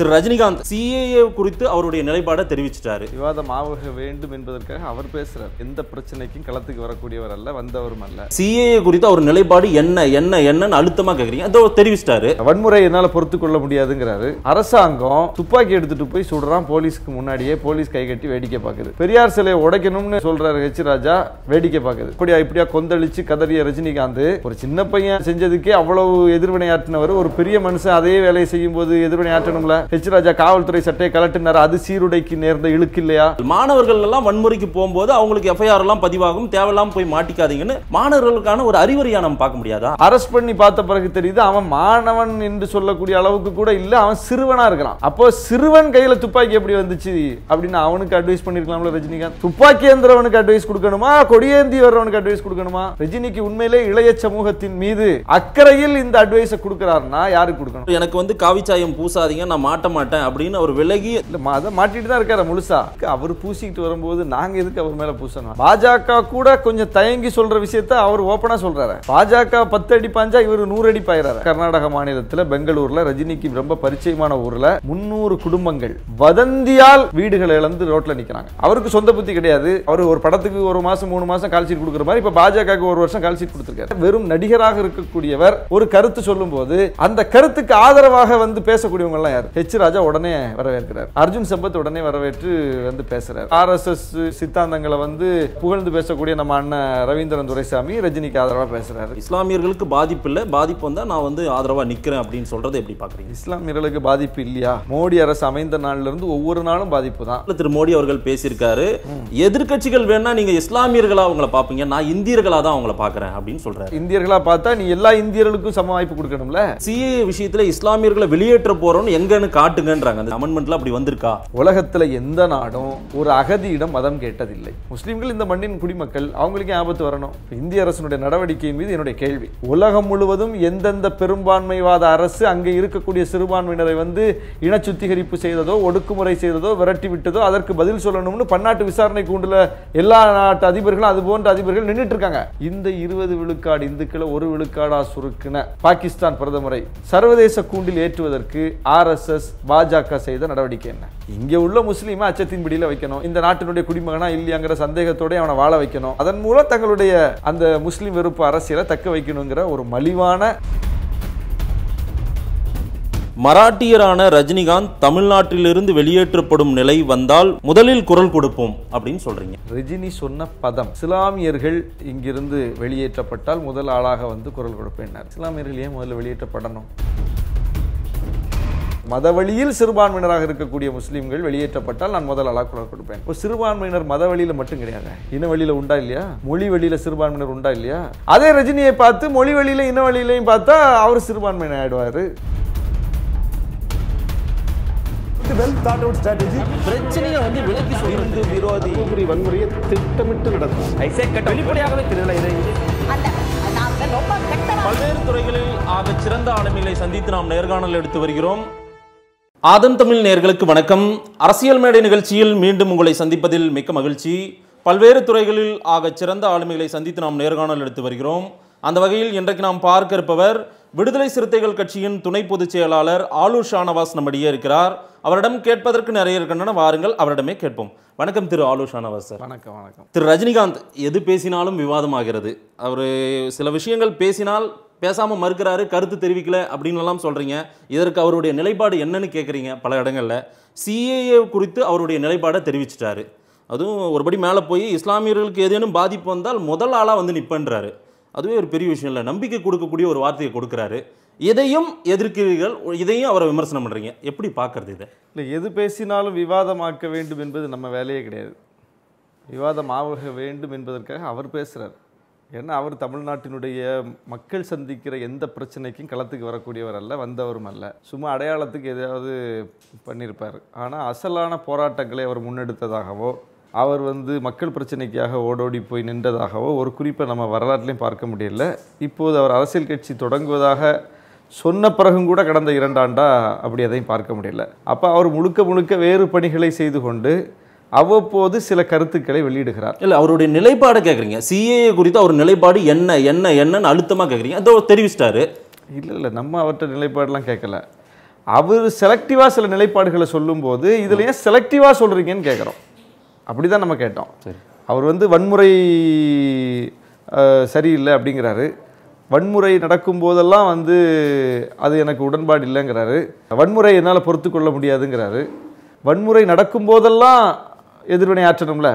திரு Rajinikanth CAA குறித்து அவருடைய நிலைப்பாடை தெரிவிச்சிட்டாரு விவாதம் ஆக வேண்டும் என்பதற்காக அவர் பேசுறார் எந்த பிரச்சனைக்கும் களத்துக்கு வரக்கூடியவர் அல்ல வந்தவரும் அல்ல சிஏஏ குறித்து அவர் நிலைப்பாடு என்ன என்ன என்னன்னு அழுத்தமா கேக்குறீங்க அதோ தெரிவிச்சிட்டாரு வன்முறை என்னால பொறுத்து கொள்ள முடியாதுங்கிறாரு அரசாங்கம் துப்பாக்கி எடுத்துட்டு போய் சுடுறான் போலீஸ்க்கு முன்னாடியே போலீஸ் கை கட்டி வேடிக்கை பாக்குது பெரியார் சிலையை உடைக்கணும்னு சொல்றாரு ஹெச் ராஜா வேடிக்கை பாக்குது இப்படியா இப்படியா கொந்தளிச்சு கதறிய ரஜினிகாந்த் ஒரு சின்ன பையன் செஞ்சதுக்கே அவ்வளவு எதிர்வினையாற்றினவர் ஒரு பெரிய மனுஷன் அதே வேலையை செய்யும் போது எதிர்வினையாற்றணும்ல ஹெச் ராஜா காவல்துறை சட்டையை கலட்டினார் அது சீருடைக்கு நேர்ந்த இழுக்கு இல்லையா மாணவர்கள் எல்லாம் வன்முறைக்கு போகும்போது அவங்களுக்கு எஃப்ஐஆர் எல்லாம் பதிவாகும் தேவையில்லாம போய் மாட்டிக்காதீங்கன்னு மாணவர்களுக்கான ஒரு அறிவுரையா நம்ம பார்க்க முடியாதா அரெஸ்ட் பண்ணி பார்த்த பிறகு தெரியுது அவன் மாணவன் என்று சொல்லக்கூடிய அளவுக்கு கூட இல்ல அவன் சிறுவனா இருக்கலாம் அப்போ சிறுவன் கையில துப்பாக்கி எப்படி வந்துச்சு அப்படின்னு அவனுக்கு அட்வைஸ் பண்ணிருக்கலாம்ல ரஜினிகாந்த் துப்பாக்கி ஏந்திரவனுக்கு அட்வைஸ் கொடுக்கணுமா கொடியேந்தி வர்றவனுக்கு அட்வைஸ் கொடுக்கணுமா ரஜினிக்கு உண்மையிலே இளைய சமூகத்தின் மீது அக்கறையில் இந்த அட்வைஸை கொடுக்கிறாருன்னா யாருக்கு கொடுக்கணும் எனக்கு வந்து காவிச்சாயம் பூசாதீங்க நான் மாட்ட மாட்டேன் அப்படின்னு அவர் விலகி இல்லை அதை மாட்டிட்டு தான் இருக்காரு முழுசா அவர் பூசிக்கிட்டு வரும்போது நாங்க எதுக்கு அவர் மேலே பூசணும் பாஜக கூட கொஞ்சம் தயங்கி சொல்ற விஷயத்த அவர் ஓப்பனாக சொல்றாரு பாஜக பத்து அடி பாஞ்சா இவர் நூறு அடி பாயிறாரு கர்நாடக மாநிலத்தில் பெங்களூர்ல ரஜினிக்கு ரொம்ப பரிச்சயமான ஊரில் முந்நூறு குடும்பங்கள் வதந்தியால் வீடுகளை இழந்து ரோட்ல நிற்கிறாங்க அவருக்கு சொந்த புத்தி கிடையாது அவர் ஒரு படத்துக்கு ஒரு மாசம் மூணு மாசம் கால்ஷீட் கொடுக்குற மாதிரி இப்ப பாஜகவுக்கு ஒரு வருஷம் கால்ஷீட் கொடுத்துருக்காரு வெறும் நடிகராக இருக்கக்கூடியவர் ஒரு கருத்து சொல்லும்போது அந்த கருத்துக்கு ஆதரவாக வந்து பேசக்கூடியவங்க எல்லாம் யார் ஹெச் ராஜா உடனே வரவேற்கிறார் அர்ஜுன் சம்பத் உடனே வரவேற்று வந்து பேசுறாரு எஸ் சித்தாந்தங்களை வந்து புகழ்ந்து பேசக்கூடிய நம்ம அண்ணன் ரவீந்திரன் துரைசாமி ரஜினிக்கு ஆதரவா பேசுறாரு இஸ்லாமியர்களுக்கு பாதிப்பு இல்லை பாதிப்பு வந்தா நான் வந்து ஆதரவா நிக்கிறேன் அப்படின்னு சொல்றது எப்படி பாக்குறீங்க இஸ்லாமியர்களுக்கு பாதிப்பு இல்லையா மோடி அரசு அமைந்த நாள்ல இருந்து ஒவ்வொரு நாளும் பாதிப்பு தான் திரு மோடி அவர்கள் பேசியிருக்காரு எதிர்கட்சிகள் வேணா நீங்க இஸ்லாமியர்களா அவங்கள பாப்பீங்க நான் இந்தியர்களா தான் அவங்கள பாக்குறேன் அப்படின்னு சொல்றாரு இந்தியர்களா பார்த்தா நீ எல்லா இந்தியர்களுக்கும் சம வாய்ப்பு கொடுக்கணும்ல சிஏ விஷயத்துல இஸ்லாமியர்களை வெளியேற்ற போறோம்னு எங்க காட்டுங்கன்றாங்க அந்த அமெண்ட்மெண்ட்ல அப்படி வந்திருக்கா உலகத்தில் எந்த நாடும் ஒரு அகதியிடம் மதம் கேட்டதில்லை முஸ்லீம்கள் இந்த மண்ணின் குடிமக்கள் அவங்களுக்கு ஆபத்து வரணும் இந்திய அரசினுடைய நடவடிக்கையின் மீது என்னுடைய கேள்வி உலகம் முழுவதும் எந்தெந்த பெரும்பான்மைவாத அரசு அங்கே இருக்கக்கூடிய சிறுபான்மையினரை வந்து இன சுத்திகரிப்பு செய்ததோ ஒடுக்குமுறை செய்ததோ விரட்டி விட்டதோ அதற்கு பதில் சொல்லணும்னு பன்னாட்டு விசாரணை கூண்டுல எல்லா நாட்டு அதிபர்களும் அது போன்ற அதிபர்கள் நின்றுட்டு இருக்காங்க இந்த இருபது விழுக்காடு இந்துக்களை ஒரு விழுக்காடா சுருக்கின பாகிஸ்தான் பிரதமரை சர்வதேச கூண்டில் ஏற்றுவதற்கு ஆர்எஸ்எஸ் எஸ் பாஜக செய்த நடவடிக்கை என்ன இங்கே உள்ள முஸ்லீமை அச்சத்தின் பிடியில் வைக்கணும் இந்த நாட்டினுடைய குடிமகனா இல்லையாங்கிற சந்தேகத்தோடு அவனை வாழ வைக்கணும் அதன் மூலம் தங்களுடைய அந்த முஸ்லீம் வெறுப்பு அரசியலை தக்க வைக்கணுங்கிற ஒரு மலிவான மராட்டியரான ரஜினிகாந்த் தமிழ்நாட்டிலிருந்து வெளியேற்றப்படும் நிலை வந்தால் முதலில் குரல் கொடுப்போம் அப்படின்னு சொல்றீங்க ரஜினி சொன்ன பதம் இஸ்லாமியர்கள் இங்கிருந்து வெளியேற்றப்பட்டால் முதல் ஆளாக வந்து குரல் கொடுப்பேன் இஸ்லாமியர்கள் ஏன் முதல்ல வெளியேற்றப்படணும் மத வழியில் சிறுபான்மையினராக இருக்கக்கூடிய முஸ்லீம்கள் வெளியேற்றப்பட்டால் நான் முதல் அலாக்குலர் கொடுப்பேன் இப்போ சிறுபான்மையினர் மத வழியில் மட்டும் கிடையாது இன வழியில் உண்டா இல்லையா மொழி வழியில் சிறுபான்மையினர் உண்டா இல்லையா அதே ரஜினியை பார்த்து மொழி வழியில் இன வழியிலையும் பார்த்தா அவர் சிறுபான்மையினர் ஆயிடுவார் அவுட் வந்து வன்முறையை திட்டமிட்டு வெளிப்படையாகவே பல்வேறு துறைகளில் ஆக சிறந்த ஆளுமைகளை சந்தித்து நாம் நேர்காணல் எடுத்து வருகிறோம் ஆதன் தமிழ் நேர்களுக்கு வணக்கம் அரசியல் மேடை நிகழ்ச்சியில் மீண்டும் உங்களை சந்திப்பதில் மிக்க மகிழ்ச்சி பல்வேறு துறைகளில் ஆக சிறந்த ஆளுமைகளை சந்தித்து நாம் நேர்காணல் எடுத்து வருகிறோம் அந்த வகையில் இன்றைக்கு நாம் பார்க்க இருப்பவர் விடுதலை சிறுத்தைகள் கட்சியின் துணை பொதுச் செயலாளர் ஆலூர் ஷானவாஸ் நம்மிடையே இருக்கிறார் அவரிடம் கேட்பதற்கு நிறைய இருக்கின்றன வாருங்கள் அவரிடமே கேட்போம் வணக்கம் திரு ஆலு ஷானவாஸ் சார் வணக்கம் வணக்கம் திரு ரஜினிகாந்த் எது பேசினாலும் விவாதமாகிறது அவர் சில விஷயங்கள் பேசினால் பேசாமல் மறுக்கிறாரு கருத்து தெரிவிக்கல அப்படின்னுலாம் சொல்கிறீங்க இதற்கு அவருடைய நிலைப்பாடு என்னன்னு கேட்குறீங்க பல இடங்களில் சிஏஏ குறித்து அவருடைய நிலைப்பாடை தெரிவிச்சிட்டாரு அதுவும் ஒருபடி மேலே போய் இஸ்லாமியர்களுக்கு ஏதேனும் பாதிப்பு வந்தால் முதல் ஆளாக வந்து நிற்பன்றாரு அதுவே ஒரு பெரிய விஷயம் இல்லை நம்பிக்கை கொடுக்கக்கூடிய ஒரு வார்த்தையை கொடுக்குறாரு இதையும் எதிர்க்கிறீர்கள் இதையும் அவரை விமர்சனம் பண்ணுறீங்க எப்படி பார்க்குறது இதை இல்லை எது பேசினாலும் விவாதமாக்க வேண்டும் என்பது நம்ம வேலையே கிடையாது விவாதம் ஆவக வேண்டும் என்பதற்காக அவர் பேசுகிறார் ஏன்னா அவர் தமிழ்நாட்டினுடைய மக்கள் சந்திக்கிற எந்த பிரச்சனைக்கும் களத்துக்கு வரக்கூடியவர் அல்ல வந்தவரும் அல்ல சும்மா அடையாளத்துக்கு எதாவது பண்ணியிருப்பார் ஆனால் அசலான போராட்டங்களை அவர் முன்னெடுத்ததாகவோ அவர் வந்து மக்கள் பிரச்சனைக்காக ஓடோடி போய் நின்றதாகவோ ஒரு குறிப்பை நம்ம வரலாற்றுலேயும் பார்க்க முடியல இப்போது அவர் அரசியல் கட்சி தொடங்குவதாக சொன்ன பிறகும் கூட கடந்த இரண்டாண்டா அப்படி எதையும் பார்க்க முடியல அப்போ அவர் முழுக்க முழுக்க வேறு பணிகளை செய்து கொண்டு அவ்வப்போது சில கருத்துக்களை வெளியிடுகிறார் இல்லை அவருடைய நிலைப்பாடை கேட்குறீங்க சிஏஏ குறித்து அவர் நிலைப்பாடு என்ன என்ன என்னன்னு அழுத்தமாக கேட்குறீங்க அதோ தெரிவிச்சிட்டாரு இல்லை இல்லை நம்ம அவர்கிட்ட நிலைப்பாடெலாம் கேட்கல அவர் செலக்டிவாக சில நிலைப்பாடுகளை சொல்லும்போது இதில் ஏன் செலக்டிவாக சொல்கிறீங்கன்னு கேட்குறோம் அப்படி தான் நம்ம கேட்டோம் அவர் வந்து வன்முறை சரியில்லை அப்படிங்கிறாரு வன்முறை நடக்கும் போதெல்லாம் வந்து அது எனக்கு உடன்பாடு இல்லைங்கிறாரு வன்முறை என்னால் பொறுத்து கொள்ள முடியாதுங்கிறாரு வன்முறை நடக்கும் போதெல்லாம் எதிர்வினை ஆற்றணும்ல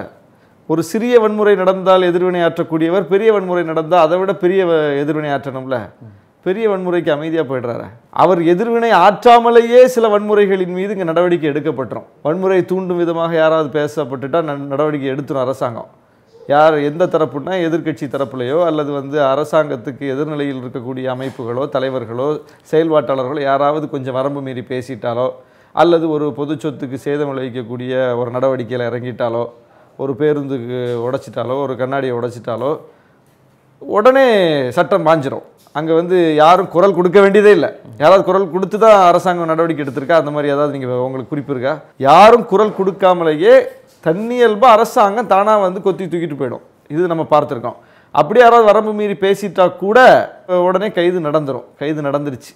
ஒரு சிறிய வன்முறை நடந்தால் எதிர்வினை ஆற்றக்கூடியவர் பெரிய வன்முறை நடந்தால் அதை விட பெரிய எதிர்வினை ஆற்றணும்ல பெரிய வன்முறைக்கு அமைதியாக போயிடுறாரு அவர் எதிர்வினை ஆற்றாமலேயே சில வன்முறைகளின் மீது இங்கே நடவடிக்கை எடுக்கப்பட்டுரும் வன்முறை தூண்டும் விதமாக யாராவது நன் நடவடிக்கை எடுத்துரும் அரசாங்கம் யார் எந்த தரப்புனா எதிர்கட்சி தரப்புலையோ அல்லது வந்து அரசாங்கத்துக்கு எதிர்நிலையில் இருக்கக்கூடிய அமைப்புகளோ தலைவர்களோ செயல்பாட்டாளர்களோ யாராவது கொஞ்சம் வரம்பு மீறி பேசிட்டாலோ அல்லது ஒரு பொது சொத்துக்கு சேதம் விளைவிக்கக்கூடிய ஒரு நடவடிக்கையில் இறங்கிட்டாலோ ஒரு பேருந்துக்கு உடைச்சிட்டாலோ ஒரு கண்ணாடியை உடைச்சிட்டாலோ உடனே சட்டம் பாஞ்சிரும் அங்கே வந்து யாரும் குரல் கொடுக்க வேண்டியதே இல்லை யாராவது குரல் கொடுத்து தான் அரசாங்கம் நடவடிக்கை எடுத்திருக்கா அந்த மாதிரி ஏதாவது நீங்கள் உங்களுக்கு குறிப்பு இருக்கா யாரும் குரல் கொடுக்காமலேயே தன்னியல்பாக அரசாங்கம் தானாக வந்து கொத்தி தூக்கிட்டு போயிடும் இது நம்ம பார்த்துருக்கோம் அப்படி யாராவது வரம்பு மீறி பேசிட்டா கூட உடனே கைது நடந்துடும் கைது நடந்துருச்சு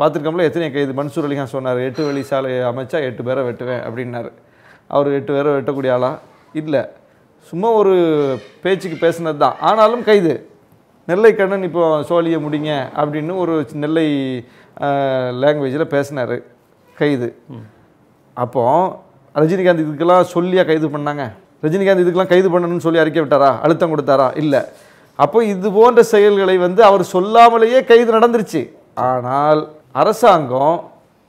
பார்த்துருக்கோம்ல எத்தனை கைது மன்சூர் அலிகான் சொன்னார் எட்டு வழி சாலையை அமைச்சா எட்டு பேரை வெட்டுவேன் அப்படின்னாரு அவர் எட்டு பேரை வெட்டக்கூடிய ஆளா இல்லை சும்மா ஒரு பேச்சுக்கு பேசினது தான் ஆனாலும் கைது நெல்லை கண்ணன் இப்போ சோழியை முடிங்க அப்படின்னு ஒரு நெல்லை லாங்குவேஜில் பேசினார் கைது அப்போ ரஜினிகாந்த் இதுக்கெல்லாம் சொல்லியாக கைது பண்ணாங்க ரஜினிகாந்த் இதுக்கெல்லாம் கைது பண்ணணும்னு சொல்லி அறிக்கை விட்டாரா அழுத்தம் கொடுத்தாரா இல்லை அப்போ இது போன்ற செயல்களை வந்து அவர் சொல்லாமலேயே கைது நடந்துருச்சு ஆனால் அரசாங்கம்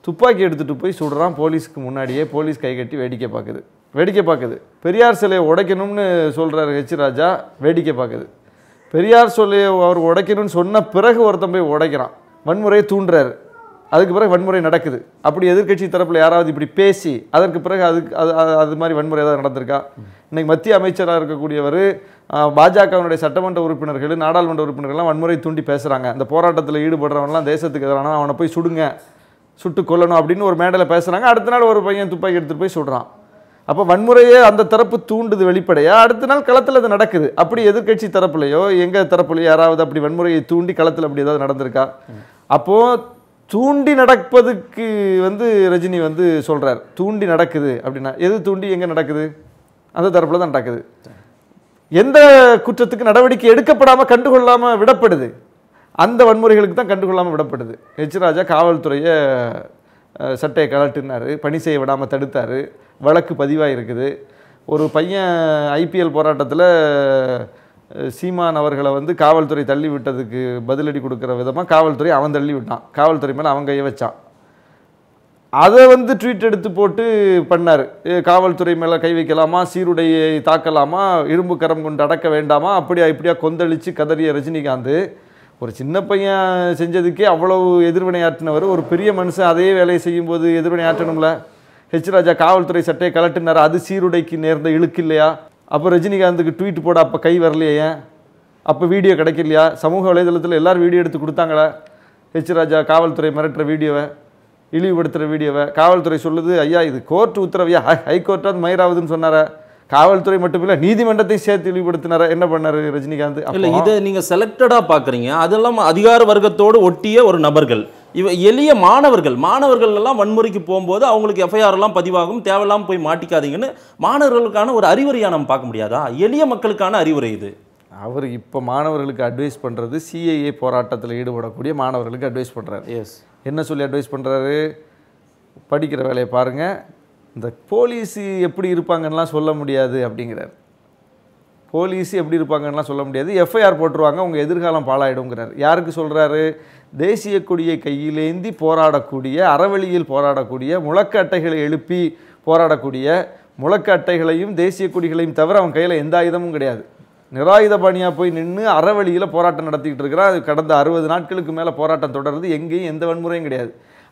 துப்பாக்கி எடுத்துகிட்டு போய் சுடுறான் போலீஸ்க்கு முன்னாடியே போலீஸ் கை கட்டி வேடிக்கை பார்க்குது வேடிக்கை பார்க்குது பெரியார் சிலையை உடைக்கணும்னு சொல்கிறார் ஹெச் ராஜா வேடிக்கை பார்க்குது பெரியார் சிலையை அவர் உடைக்கணும்னு சொன்ன பிறகு ஒருத்தன் போய் உடைக்கிறான் வன்முறையை தூண்டுறாரு அதுக்கு பிறகு வன்முறை நடக்குது அப்படி எதிர்கட்சி தரப்பில் யாராவது இப்படி பேசி அதற்கு பிறகு அதுக்கு அது அது மாதிரி வன்முறை ஏதாவது நடந்திருக்கா இன்றைக்கி மத்திய அமைச்சராக இருக்கக்கூடியவர் பாஜகவினுடைய சட்டமன்ற உறுப்பினர்கள் நாடாளுமன்ற உறுப்பினர்கள்லாம் வன்முறை தூண்டி பேசுகிறாங்க அந்த போராட்டத்தில் ஈடுபடுறவன்லாம் தேசத்துக்கு எதிரான அவனை போய் சுடுங்க சுட்டு கொல்லணும் அப்படின்னு ஒரு மேடையில் பேசுகிறாங்க அடுத்த நாள் ஒரு பையன் துப்பாக்கி எடுத்துகிட்டு போய் சுடுறான் அப்போ வன்முறையே அந்த தரப்பு தூண்டுது வெளிப்படையாக அடுத்த நாள் களத்தில் அது நடக்குது அப்படி எதிர்கட்சி தரப்புலையோ எங்கள் தரப்புலையோ யாராவது அப்படி வன்முறையை தூண்டி களத்தில் அப்படி ஏதாவது நடந்திருக்கா அப்போது தூண்டி நடப்பதுக்கு வந்து ரஜினி வந்து சொல்கிறார் தூண்டி நடக்குது அப்படின்னா எது தூண்டி எங்கே நடக்குது அந்த தரப்பில் தான் நடக்குது எந்த குற்றத்துக்கு நடவடிக்கை எடுக்கப்படாமல் கண்டுகொள்ளாமல் விடப்படுது அந்த வன்முறைகளுக்கு தான் கண்டுகொள்ளாமல் விடப்படுது ஹெச் ராஜா காவல்துறையை சட்டையை கலட்டினார் பணி செய்ய விடாமல் தடுத்தார் வழக்கு பதிவாக இருக்குது ஒரு பையன் ஐபிஎல் போராட்டத்தில் சீமான் அவர்களை வந்து காவல்துறை தள்ளி விட்டதுக்கு பதிலடி கொடுக்குற விதமாக காவல்துறை அவன் தள்ளி விட்டான் காவல்துறை மேலே அவன் கையை வச்சான் அதை வந்து ட்வீட் எடுத்து போட்டு பண்ணார் காவல்துறை மேலே கை வைக்கலாமா சீருடையை தாக்கலாமா இரும்பு கரம் கொண்டு அடக்க வேண்டாமா அப்படியா இப்படியா கொந்தளித்து கதறிய ரஜினிகாந்த் ஒரு சின்ன பையன் செஞ்சதுக்கே அவ்வளவு எதிர்வினையாற்றினவர் ஒரு பெரிய மனுஷன் அதே வேலையை செய்யும்போது எதிர்வினையாற்றணும்ல ஹெச் ராஜா காவல்துறை சட்டையை கலட்டினார் அது சீருடைக்கு நேர்ந்த இழுக்கு இல்லையா அப்போ ரஜினிகாந்துக்கு ட்வீட் போட அப்போ கை வரலையே அப்போ வீடியோ கிடைக்கலையா சமூக வலைதளத்தில் எல்லோரும் வீடியோ எடுத்து கொடுத்தாங்களா ஹெச் ராஜா காவல்துறை மிரட்டுற வீடியோவை இழிவுபடுத்துகிற வீடியோவை காவல்துறை சொல்லுது ஐயா இது கோர்ட் உத்தரவையா ஹை ஹைகோர்ட்டாக அது மயிராவதுன்னு சொன்னார காவல்துறை மட்டும் இல்லை நீதிமன்றத்தை சேர்த்து இழிவுபடுத்தினாரா என்ன பண்ணார் ரஜினிகாந்த் இல்லை இதை நீங்கள் செலக்டடாக பார்க்குறீங்க அதெல்லாம் அதிகார வர்க்கத்தோடு ஒட்டிய ஒரு நபர்கள் இவ எளிய மாணவர்கள் மாணவர்கள் எல்லாம் வன்முறைக்கு போகும்போது அவங்களுக்கு எஃப்ஐஆர் எல்லாம் பதிவாகும் தேவையில்லாமல் போய் மாட்டிக்காதீங்கன்னு மாணவர்களுக்கான ஒரு அறிவுரையாக நம்ம பார்க்க முடியாதா எளிய மக்களுக்கான அறிவுரை இது அவர் இப்போ மாணவர்களுக்கு அட்வைஸ் பண்ணுறது சிஏஏ போராட்டத்தில் ஈடுபடக்கூடிய மாணவர்களுக்கு அட்வைஸ் பண்ணுறாரு எஸ் என்ன சொல்லி அட்வைஸ் பண்ணுறாரு படிக்கிற வேலையை பாருங்கள் இந்த போலீஸு எப்படி இருப்பாங்கன்னெலாம் சொல்ல முடியாது அப்படிங்கிறார் போலீஸ் எப்படி இருப்பாங்கன்னெலாம் சொல்ல முடியாது எஃப்ஐஆர் போட்டுருவாங்க உங்கள் எதிர்காலம் பாலாயிடுங்கிறார் யாருக்கு சொல்கிறாரு தேசிய கொடியை கையிலேந்தி போராடக்கூடிய அறவழியில் போராடக்கூடிய முழக்க அட்டைகளை எழுப்பி போராடக்கூடிய முழக்க அட்டைகளையும் தேசிய கொடிகளையும் தவிர அவன் கையில் எந்த ஆயுதமும் கிடையாது பணியாக போய் நின்று அறவழியில் போராட்டம் நடத்திக்கிட்டு இருக்கிறார் அது கடந்த அறுபது நாட்களுக்கு மேலே போராட்டம் தொடர்ந்து எங்கேயும் எந்த வன்முறையும் கிடையாது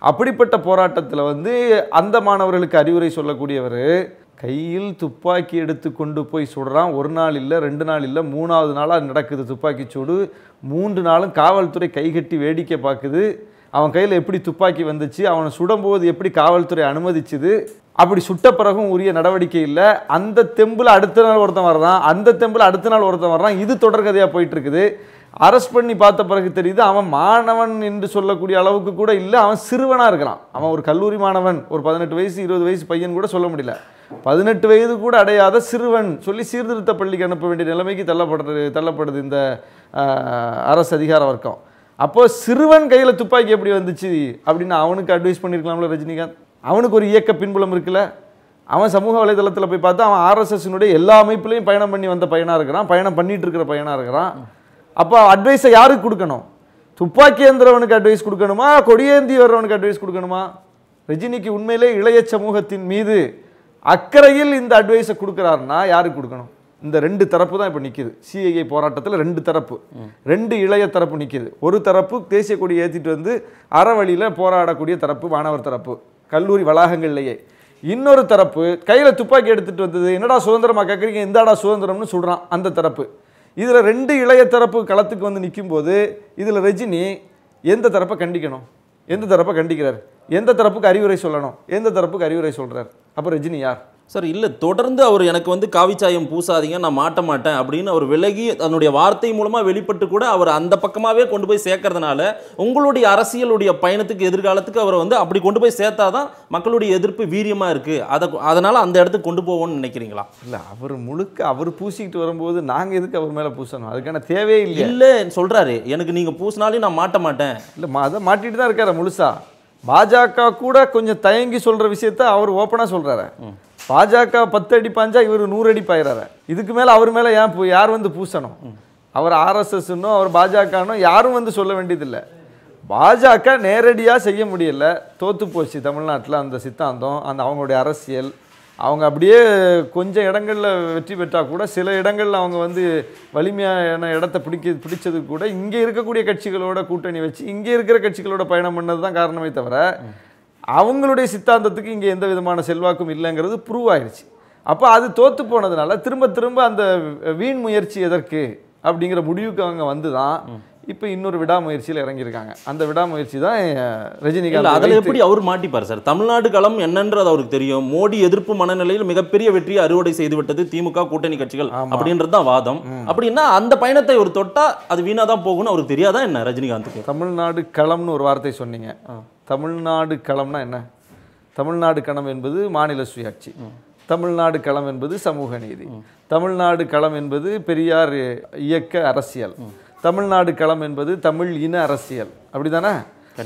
அப்படிப்பட்ட போராட்டத்தில் வந்து அந்த மாணவர்களுக்கு அறிவுரை சொல்லக்கூடியவர் கையில் துப்பாக்கி எடுத்து கொண்டு போய் சுடுறான் ஒரு நாள் இல்லை ரெண்டு நாள் இல்லை மூணாவது நாளாக நடக்குது துப்பாக்கி சூடு மூன்று நாளும் காவல்துறை கைகட்டி வேடிக்கை பார்க்குது அவன் கையில் எப்படி துப்பாக்கி வந்துச்சு அவனை சுடும்போது எப்படி காவல்துறை அனுமதிச்சுது அப்படி சுட்ட பிறகும் உரிய நடவடிக்கை இல்லை அந்த தெம்பில் அடுத்த நாள் ஒருத்தன் வர்றான் அந்த தெம்பில் அடுத்த நாள் ஒருத்தன் வர்றான் இது தொடர்கதையாக போயிட்டுருக்குது அரெஸ்ட் பண்ணி பார்த்த பிறகு தெரியுது அவன் மாணவன் என்று சொல்லக்கூடிய அளவுக்கு கூட இல்லை அவன் சிறுவனாக இருக்கலாம் அவன் ஒரு கல்லூரி மாணவன் ஒரு பதினெட்டு வயசு இருபது வயசு பையன் கூட சொல்ல முடியல பதினெட்டு வயது கூட அடையாத சிறுவன் சொல்லி சீர்திருத்த பள்ளிக்கு அனுப்ப வேண்டிய நிலைமைக்கு தள்ளப்படுறது தள்ளப்படுது இந்த அரசு அதிகார வர்க்கம் அப்போது சிறுவன் கையில் துப்பாக்கி எப்படி வந்துச்சு அப்படின்னு அவனுக்கு அட்வைஸ் பண்ணியிருக்கலாம்ல ரஜினிகாந்த் அவனுக்கு ஒரு இயக்க பின்புலம் இருக்குல்ல அவன் சமூக வலைதளத்தில் போய் பார்த்தா அவன் ஆர்எஸ்எஸ்னுடைய எல்லா அமைப்புலையும் பயணம் பண்ணி வந்த பையனாக இருக்கிறான் பயணம் பண்ணிகிட்டு இருக்கிற பையனாக இருக்கிறான் அப்போ அட்வைஸை யாருக்கு கொடுக்கணும் துப்பாக்கி ஏந்திரவனுக்கு அட்வைஸ் கொடுக்கணுமா கொடியேந்தி வர்றவனுக்கு அட்வைஸ் கொடுக்கணுமா ரஜினிக்கு உண்மையிலே இளைய சமூகத்தின் மீது அக்கறையில் இந்த அட்வைஸை கொடுக்குறாருன்னா யாருக்கு கொடுக்கணும் இந்த ரெண்டு தரப்பு தான் இப்போ நிற்கிது சிஐஏ போராட்டத்தில் ரெண்டு தரப்பு ரெண்டு இளைய தரப்பு நிற்கிது ஒரு தரப்பு தேசிய கொடி ஏற்றிட்டு வந்து அறவழியில் போராடக்கூடிய தரப்பு மாணவர் தரப்பு கல்லூரி வளாகங்கள்லேயே இன்னொரு தரப்பு கையில் துப்பாக்கி எடுத்துகிட்டு வந்தது என்னடா சுதந்திரமாக கேட்குறீங்க இந்தாடா சுதந்திரம்னு சொல்கிறான் அந்த தரப்பு இதில் ரெண்டு இளைய தரப்பு களத்துக்கு வந்து நிற்கும்போது இதில் ரஜினி எந்த தரப்பை கண்டிக்கணும் எந்த தரப்பை கண்டிக்கிறார் எந்த தரப்புக்கு அறிவுரை சொல்லணும் எந்த தரப்புக்கு அறிவுரை சொல்கிறார் அப்போ ரஜினி யார் சார் இல்லை தொடர்ந்து அவர் எனக்கு வந்து காவிச்சாயம் பூசாதீங்க நான் மாட்ட மாட்டேன் அப்படின்னு அவர் விலகி தன்னுடைய வார்த்தை மூலமாக வெளிப்பட்டு கூட அவர் அந்த பக்கமாகவே கொண்டு போய் சேர்க்கறதுனால உங்களுடைய அரசியலுடைய பயணத்துக்கு எதிர்காலத்துக்கு அவரை வந்து அப்படி கொண்டு போய் சேர்த்தா தான் மக்களுடைய எதிர்ப்பு வீரியமாக இருக்குது அதை அதனால் அந்த இடத்துக்கு கொண்டு போவோம்னு நினைக்கிறீங்களா இல்லை அவர் முழுக்க அவர் பூசிக்கிட்டு வரும்போது நாங்கள் எதுக்கு அவர் மேலே பூசணும் அதுக்கான தேவையே இல்லை இல்லை சொல்கிறாரு எனக்கு நீங்கள் பூசினாலே நான் மாட்ட மாட்டேன் இல்லை அதை மாட்டிட்டு தான் இருக்காரு முழுசா பாஜக கூட கொஞ்சம் தயங்கி சொல்கிற விஷயத்த அவர் ஓப்பனாக சொல்கிறாரு பாஜக பத்து அடி பாஞ்சா இவர் நூறு அடி பாயிறாரு இதுக்கு மேலே அவர் மேலே ஏன் யார் வந்து பூசணும் அவர் ஆர்எஸ்எஸ்னோ அவர் பாஜகனோ யாரும் வந்து சொல்ல வேண்டியதில்லை பாஜக நேரடியாக செய்ய முடியல தோத்து போச்சு தமிழ்நாட்டில் அந்த சித்தாந்தம் அந்த அவங்களுடைய அரசியல் அவங்க அப்படியே கொஞ்சம் இடங்களில் வெற்றி பெற்றால் கூட சில இடங்களில் அவங்க வந்து வலிமையான இடத்த பிடிக்க பிடிச்சது கூட இங்கே இருக்கக்கூடிய கட்சிகளோட கூட்டணி வச்சு இங்கே இருக்கிற கட்சிகளோட பயணம் பண்ணது தான் காரணமே தவிர அவங்களுடைய சித்தாந்தத்துக்கு இங்கே எந்த விதமான செல்வாக்கும் இல்லைங்கிறது ப்ரூவ் ஆயிடுச்சு அப்போ அது தோற்று போனதுனால திரும்ப திரும்ப அந்த வீண் முயற்சி எதற்கு அப்படிங்கிற முடிவுக்கு அவங்க வந்து தான் இப்போ இன்னொரு விடாமுயற்சியில் இறங்கியிருக்காங்க அந்த விடாமுயற்சி தான் ரஜினிகாந்த் அதில் எப்படி அவர் மாட்டிப்பார் சார் தமிழ்நாடு களம் என்னன்றது அவருக்கு தெரியும் மோடி எதிர்ப்பு மனநிலையில் மிகப்பெரிய வெற்றியை அறுவடை செய்துவிட்டது திமுக கூட்டணி கட்சிகள் அப்படின்றது தான் வாதம் அப்படின்னா அந்த பயணத்தை ஒரு தொட்டா அது வீணாக தான் போகும்னு அவருக்கு தெரியாதான் என்ன ரஜினிகாந்த் தமிழ்நாடு களம்னு ஒரு வார்த்தை சொன்னீங்க தமிழ்நாடு களம்னா என்ன தமிழ்நாடு களம் என்பது மாநில சுயாட்சி தமிழ்நாடு களம் என்பது சமூக நீதி தமிழ்நாடு களம் என்பது பெரியார் இயக்க அரசியல் தமிழ்நாடு களம் என்பது தமிழ் இன அரசியல் அப்படி தானே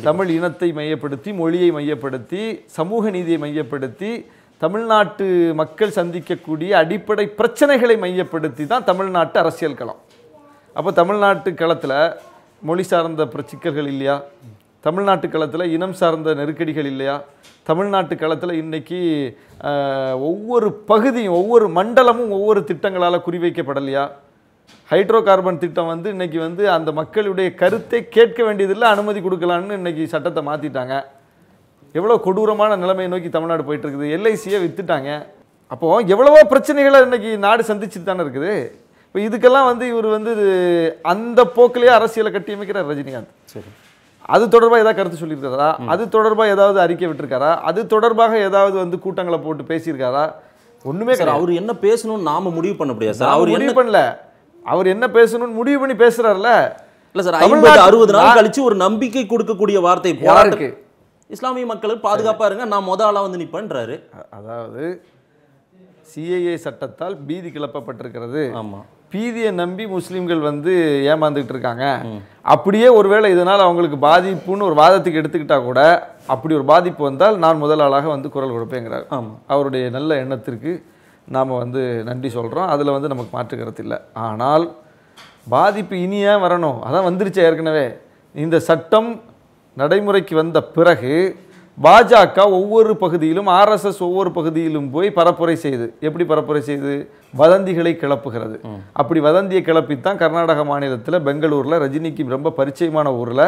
தமிழ் இனத்தை மையப்படுத்தி மொழியை மையப்படுத்தி சமூக நீதியை மையப்படுத்தி தமிழ்நாட்டு மக்கள் சந்திக்கக்கூடிய அடிப்படை பிரச்சனைகளை மையப்படுத்தி தான் தமிழ்நாட்டு அரசியல் களம் அப்போ தமிழ்நாட்டு களத்தில் மொழி சார்ந்த சிக்கல்கள் இல்லையா தமிழ்நாட்டு களத்தில் இனம் சார்ந்த நெருக்கடிகள் இல்லையா தமிழ்நாட்டு களத்தில் இன்றைக்கி ஒவ்வொரு பகுதியும் ஒவ்வொரு மண்டலமும் ஒவ்வொரு திட்டங்களால் குறிவைக்கப்படலையா ஹைட்ரோ கார்பன் திட்டம் வந்து இன்றைக்கி வந்து அந்த மக்களுடைய கருத்தை கேட்க வேண்டியதில்லை அனுமதி கொடுக்கலான்னு இன்றைக்கி சட்டத்தை மாற்றிட்டாங்க எவ்வளோ கொடூரமான நிலைமையை நோக்கி தமிழ்நாடு போயிட்டுருக்குது எல்ஐசியை விற்றுட்டாங்க அப்போது எவ்வளவோ பிரச்சனைகளை இன்றைக்கி நாடு சந்திச்சுட்டு தானே இருக்குது இப்போ இதுக்கெல்லாம் வந்து இவர் வந்து அந்த போக்கிலேயே அரசியலை அமைக்கிறார் ரஜினிகாந்த் சரி அது தொடர்பாக ஏதாவது கருத்து சொல்லியிருக்காரா அது தொடர்பாக ஏதாவது அறிக்கை விட்டுருக்காரா அது தொடர்பாக ஏதாவது வந்து கூட்டங்களை போட்டு பேசியிருக்காரா ஒன்றுமே சார் அவர் என்ன பேசணும்னு நாம முடிவு பண்ண முடியாது சார் அவர் முடிவு பண்ணல அவர் என்ன பேசணும்னு முடிவு பண்ணி பேசுறாருல இல்ல சார் ஐம்பது அறுபது நாள் கழிச்சு ஒரு நம்பிக்கை கொடுக்கக்கூடிய வார்த்தை போராட்டம் இஸ்லாமிய மக்களுக்கு பாதுகாப்பா இருங்க நான் முத ஆளா வந்து பண்ணுறாரு அதாவது சிஏஏ சட்டத்தால் பீதி கிளப்பப்பட்டிருக்கிறது ஆமாம் பீதியை நம்பி முஸ்லீம்கள் வந்து ஏமாந்துக்கிட்டு இருக்காங்க அப்படியே ஒருவேளை இதனால் அவங்களுக்கு பாதிப்புன்னு ஒரு வாதத்துக்கு எடுத்துக்கிட்டால் கூட அப்படி ஒரு பாதிப்பு வந்தால் நான் முதல் ஆளாக வந்து குரல் கொடுப்பேங்கிறார் அவருடைய நல்ல எண்ணத்திற்கு நாம் வந்து நன்றி சொல்கிறோம் அதில் வந்து நமக்கு மாற்றுக்கிறது இல்லை ஆனால் பாதிப்பு இனியே வரணும் அதான் வந்துருச்சு ஏற்கனவே இந்த சட்டம் நடைமுறைக்கு வந்த பிறகு பாஜக ஒவ்வொரு பகுதியிலும் ஆர்எஸ்எஸ் ஒவ்வொரு பகுதியிலும் போய் பரப்புரை செய்து எப்படி பரப்புரை செய்து வதந்திகளை கிளப்புகிறது அப்படி வதந்தியை கிளப்பித்தான் கர்நாடக மாநிலத்தில் பெங்களூரில் ரஜினிக்கு ரொம்ப பரிச்சயமான ஊரில்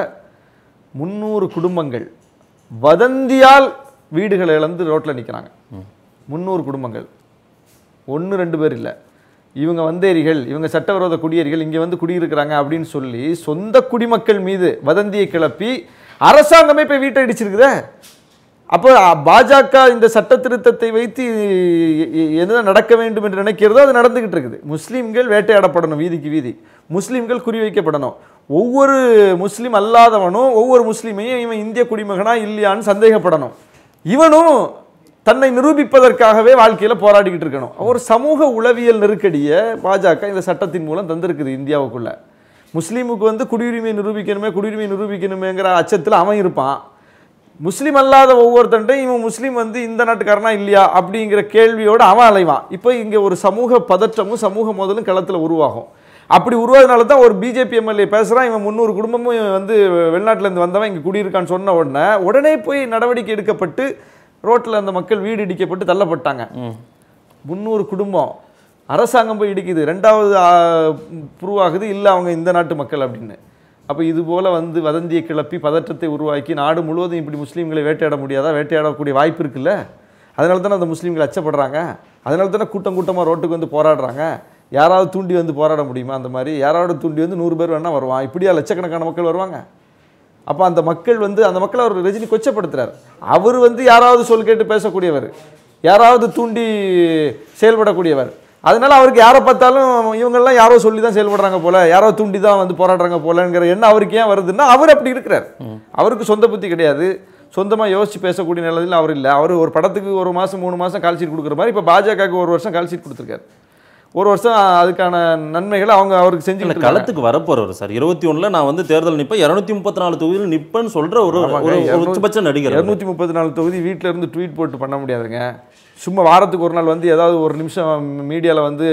முந்நூறு குடும்பங்கள் வதந்தியால் வீடுகளை இழந்து ரோட்டில் நிற்கிறாங்க முந்நூறு குடும்பங்கள் ஒன்று ரெண்டு பேர் இல்லை இவங்க வந்தேரிகள் இவங்க சட்டவிரோத குடியேறிகள் இங்கே வந்து குடியிருக்கிறாங்க அப்படின்னு சொல்லி சொந்த குடிமக்கள் மீது வதந்தியை கிளப்பி அரசாங்கமே போய் வீட்டை அடிச்சிருக்குதே அப்போ பாஜக இந்த சட்ட திருத்தத்தை வைத்து என்ன நடக்க வேண்டும் என்று நினைக்கிறதோ அது நடந்துக்கிட்டு இருக்குது முஸ்லீம்கள் வேட்டையாடப்படணும் வீதிக்கு வீதி முஸ்லீம்கள் குறிவைக்கப்படணும் ஒவ்வொரு முஸ்லீம் அல்லாதவனும் ஒவ்வொரு முஸ்லீமையும் இவன் இந்திய குடிமகனா இல்லையான்னு சந்தேகப்படணும் இவனும் தன்னை நிரூபிப்பதற்காகவே வாழ்க்கையில் போராடிக்கிட்டு இருக்கணும் ஒரு சமூக உளவியல் நெருக்கடியை பாஜக இந்த சட்டத்தின் மூலம் தந்திருக்குது இந்தியாவுக்குள்ளே முஸ்லீமுக்கு வந்து குடியுரிமை நிரூபிக்கணுமே குடியுரிமை நிரூபிக்கணுமேங்கிற அச்சத்தில் அவன் இருப்பான் முஸ்லீம் அல்லாத ஒவ்வொருத்தன்ட்டையும் இவன் முஸ்லீம் வந்து இந்த நாட்டுக்காரனா இல்லையா அப்படிங்கிற கேள்வியோடு அவன் அலைவான் இப்போ இங்கே ஒரு சமூக பதற்றமும் சமூக முதலும் களத்தில் உருவாகும் அப்படி உருவாதனால தான் ஒரு பிஜேபி எம்எல்ஏ பேசுகிறான் இவன் முந்நூறு குடும்பமும் இவன் வந்து வெளிநாட்டிலேருந்து வந்தவன் இங்கே குடியிருக்கான்னு சொன்ன உடனே உடனே போய் நடவடிக்கை எடுக்கப்பட்டு ரோட்டில் அந்த மக்கள் வீடு இடிக்கப்பட்டு தள்ளப்பட்டாங்க முந்நூறு குடும்பம் அரசாங்கம் போய் இடிக்குது ரெண்டாவது ப்ரூவ் ஆகுது இல்லை அவங்க இந்த நாட்டு மக்கள் அப்படின்னு அப்போ இதுபோல் வந்து வதந்தியை கிளப்பி பதற்றத்தை உருவாக்கி நாடு முழுவதும் இப்படி முஸ்லீம்களை வேட்டையாட முடியாதா வேட்டையாடக்கூடிய வாய்ப்பு இருக்குல்ல அதனால தானே அந்த முஸ்லீம்கள் அச்சப்படுறாங்க அதனால தானே கூட்டம் கூட்டமாக ரோட்டுக்கு வந்து போராடுறாங்க யாராவது தூண்டி வந்து போராட முடியுமா அந்த மாதிரி யாராவது தூண்டி வந்து நூறு பேர் வேணால் வருவான் இப்படியா லட்சக்கணக்கான மக்கள் வருவாங்க அப்போ அந்த மக்கள் வந்து அந்த மக்களை அவர் ரஜினி கொச்சப்படுத்துகிறார் அவர் வந்து யாராவது சொல் கேட்டு பேசக்கூடியவர் யாராவது தூண்டி செயல்படக்கூடியவர் அதனால அவருக்கு யாரை பார்த்தாலும் இவங்கெல்லாம் யாரோ சொல்லி தான் செயல்படுறாங்க போல யாரோ தூண்டி தான் வந்து போராடுறாங்க போலங்கிற எண்ணம் அவருக்கு ஏன் வருதுன்னா அவர் அப்படி இருக்கிறார் அவருக்கு சொந்த புத்தி கிடையாது சொந்தமாக யோசிச்சு பேசக்கூடிய நிலையில் அவர் இல்லை அவர் ஒரு படத்துக்கு ஒரு மாதம் மூணு மாதம் கால் கொடுக்குற மாதிரி இப்போ பாஜகவுக்கு ஒரு வருஷம் கால் கொடுத்துருக்காரு ஒரு வருஷம் அதுக்கான நன்மைகளை அவங்க அவருக்கு செஞ்சு களத்துக்கு வரப்போறவர் சார் இருபத்தி ஒன்றில் நான் வந்து தேர்தல் நிற்பேன் இரநூத்தி முப்பத்தி நாலு தொகுதியில் நிற்பேன்னு சொல்கிற ஒரு உச்சபட்ச நடிகர் இரநூத்தி முப்பத்தி நாலு தொகுதி வீட்டில் இருந்து ட்வீட் போட்டு பண்ண முடியாதுங்க சும்மா வாரத்துக்கு ஒரு நாள் வந்து ஏதாவது ஒரு நிமிஷம் மீடியாவில் வந்து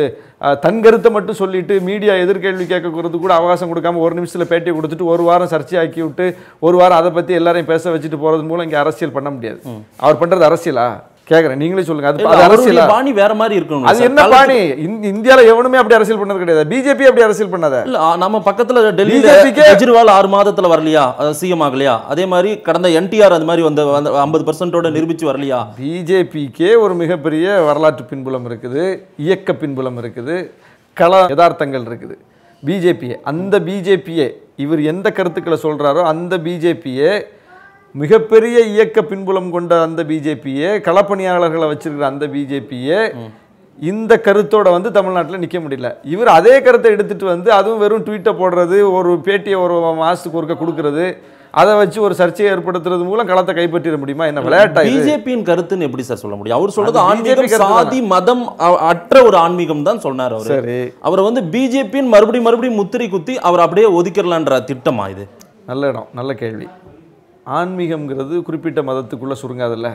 தன் கருத்தை மட்டும் சொல்லிட்டு மீடியா எதிர்கேள்வி கேட்கக்கூறது கூட அவகாசம் கொடுக்காம ஒரு நிமிஷத்தில் பேட்டியை கொடுத்துட்டு ஒரு வாரம் சர்ச்சையாக்கி விட்டு ஒரு வாரம் அதை பற்றி எல்லாரையும் பேச வச்சுட்டு போகிறது மூலம் இங்கே அரசியல் பண்ண முடியாது அவர் பண்ணுறது அரசியலா கேட்குறேன் நீங்களே சொல்லுங்க அது அரசியல் பாணி வேற மாதிரி இருக்கணும் அது என்ன பாணி இந்தியாவில் எவனுமே அப்படி அரசியல் பண்ணது கிடையாது பிஜேபி அப்படி அரசியல் பண்ணாத இல்ல நம்ம பக்கத்துல டெல்லி கெஜ்ரிவால் ஆறு மாதத்துல வரலையா சிஎம் ஆகலையா அதே மாதிரி கடந்த என்டிஆர் அது மாதிரி வந்த ஐம்பது பர்சன்டோட நிரூபிச்சு வரலையா பிஜேபிக்கே ஒரு மிகப்பெரிய வரலாற்று பின்புலம் இருக்குது இயக்க பின்புலம் இருக்குது கல யதார்த்தங்கள் இருக்குது பிஜேபியே அந்த பிஜேபியே இவர் எந்த கருத்துக்களை சொல்றாரோ அந்த பிஜேபியே மிகப்பெரிய இயக்க பின்புலம் கொண்ட அந்த பிஜேபியே களப்பணியாளர்களை வச்சிருக்கிற அந்த பிஜேபியே இந்த கருத்தோட வந்து தமிழ்நாட்டில் நிற்க முடியல இவர் அதே கருத்தை எடுத்துட்டு வந்து அதுவும் வெறும் ட்வீட்டை போடுறது ஒரு பேட்டியை ஒரு மாதத்துக்கு ஒருக்க கொடுக்கறது அதை வச்சு ஒரு சர்ச்சையை ஏற்படுத்துறது மூலம் களத்தை கைப்பற்றிட முடியுமா என்ன விளையாட்டா பிஜேபியின் கருத்துன்னு எப்படி சார் சொல்ல முடியும் அவர் சொல்றது ஆன்மீகம் சாதி மதம் அற்ற ஒரு ஆன்மீகம் தான் சொன்னார் அவர் சரி அவரை வந்து பிஜேபியின் மறுபடியும் மறுபடியும் முத்திரை குத்தி அவர் அப்படியே ஒதுக்கிடலான்ற திட்டமா இது நல்ல இடம் நல்ல கேள்வி ஆன்மீகம்ங்கிறது குறிப்பிட்ட மதத்துக்குள்ளே சுருங்காதல்ல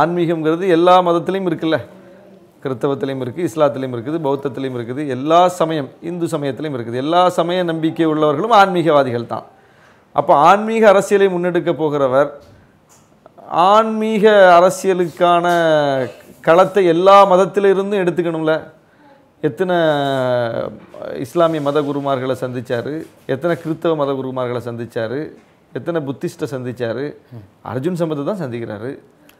ஆன்மீகம்ங்கிறது எல்லா மதத்துலேயும் இருக்குல்ல கிறித்தவத்திலையும் இருக்குது இஸ்லாத்திலையும் இருக்குது பௌத்தத்திலையும் இருக்குது எல்லா சமயம் இந்து சமயத்திலையும் இருக்குது எல்லா சமய நம்பிக்கை உள்ளவர்களும் ஆன்மீகவாதிகள் தான் அப்போ ஆன்மீக அரசியலை முன்னெடுக்க போகிறவர் ஆன்மீக அரசியலுக்கான களத்தை எல்லா மதத்திலிருந்தும் எடுத்துக்கணும்ல எத்தனை இஸ்லாமிய மத குருமார்களை சந்தித்தார் எத்தனை கிறித்தவ மத குருமார்களை சந்தித்தார் எத்தனை புத்திஸ்ட்டை சந்தித்தார் அர்ஜுன் சம்பத்தை தான் சந்திக்கிறாரு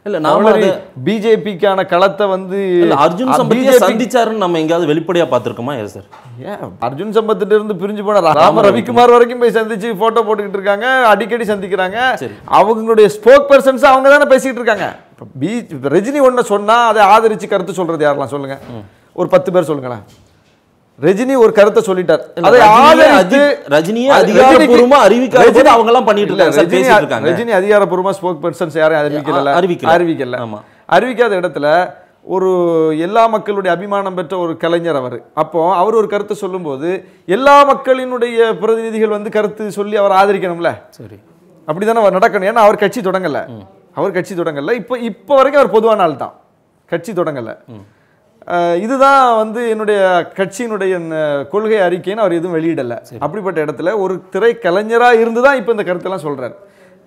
இல்ல நாமளே பிஜேபிக்கான களத்தை வந்து அர்ஜுன் சம்பத் சந்திச்சாருன்னு நம்ம எங்கயாவது வெளிப்படையா பார்த்துருக்கோமா எஸ் சார் ஏன் அர்ஜுன் சம்பத்திட்ட இருந்து பிரிஞ்சு போன ராம ரவிக்குமார் வரைக்கும் போய் சந்திச்சு போட்டோ போட்டுக்கிட்டு இருக்காங்க அடிக்கடி சந்திக்கிறாங்க அவங்களுடைய ஸ்போக் பர்சன்ஸ் அவங்க தானே பேசிக்கிட்டு இருக்காங்க பி ரஜினி ஒன்று சொன்னா அதை ஆதரிச்சு கருத்து சொல்றது யாரெல்லாம் சொல்லுங்க ஒரு பத்து பேர் சொல்லுங்களேன் ரஜினி ஒரு கருத்தை சொல்லிட்டார் அதிகாரப்பூர்வமா அறிவிக்காத பண்ணிட்டு ரஜினி அதிகாரப்பூர்வமா ஸ்போக் அறிவிக்கல அறிவிக்கல ஆமா அறிவிக்காத இடத்துல ஒரு எல்லா மக்களுடைய அபிமானம் பெற்ற ஒரு கலைஞர் அவர் அப்போ அவர் ஒரு கருத்தை சொல்லும்போது எல்லா மக்களினுடைய பிரதிநிதிகள் வந்து கருத்து சொல்லி அவர் ஆதரிக்கணும்ல சரி அப்படிதானே அவர் நடக்கணும் ஏன்னா அவர் கட்சி தொடங்கல அவர் கட்சி தொடங்கல இப்ப இப்ப வரைக்கும் அவர் பொதுவான ஆள் தான் கட்சி தொடங்கல இதுதான் வந்து என்னுடைய கட்சியினுடைய கொள்கை அறிக்கைன்னு அவர் எதுவும் வெளியிடலை அப்படிப்பட்ட இடத்துல ஒரு திரை கலைஞராக இருந்து தான் இப்போ இந்த கருத்தெல்லாம் சொல்கிறார்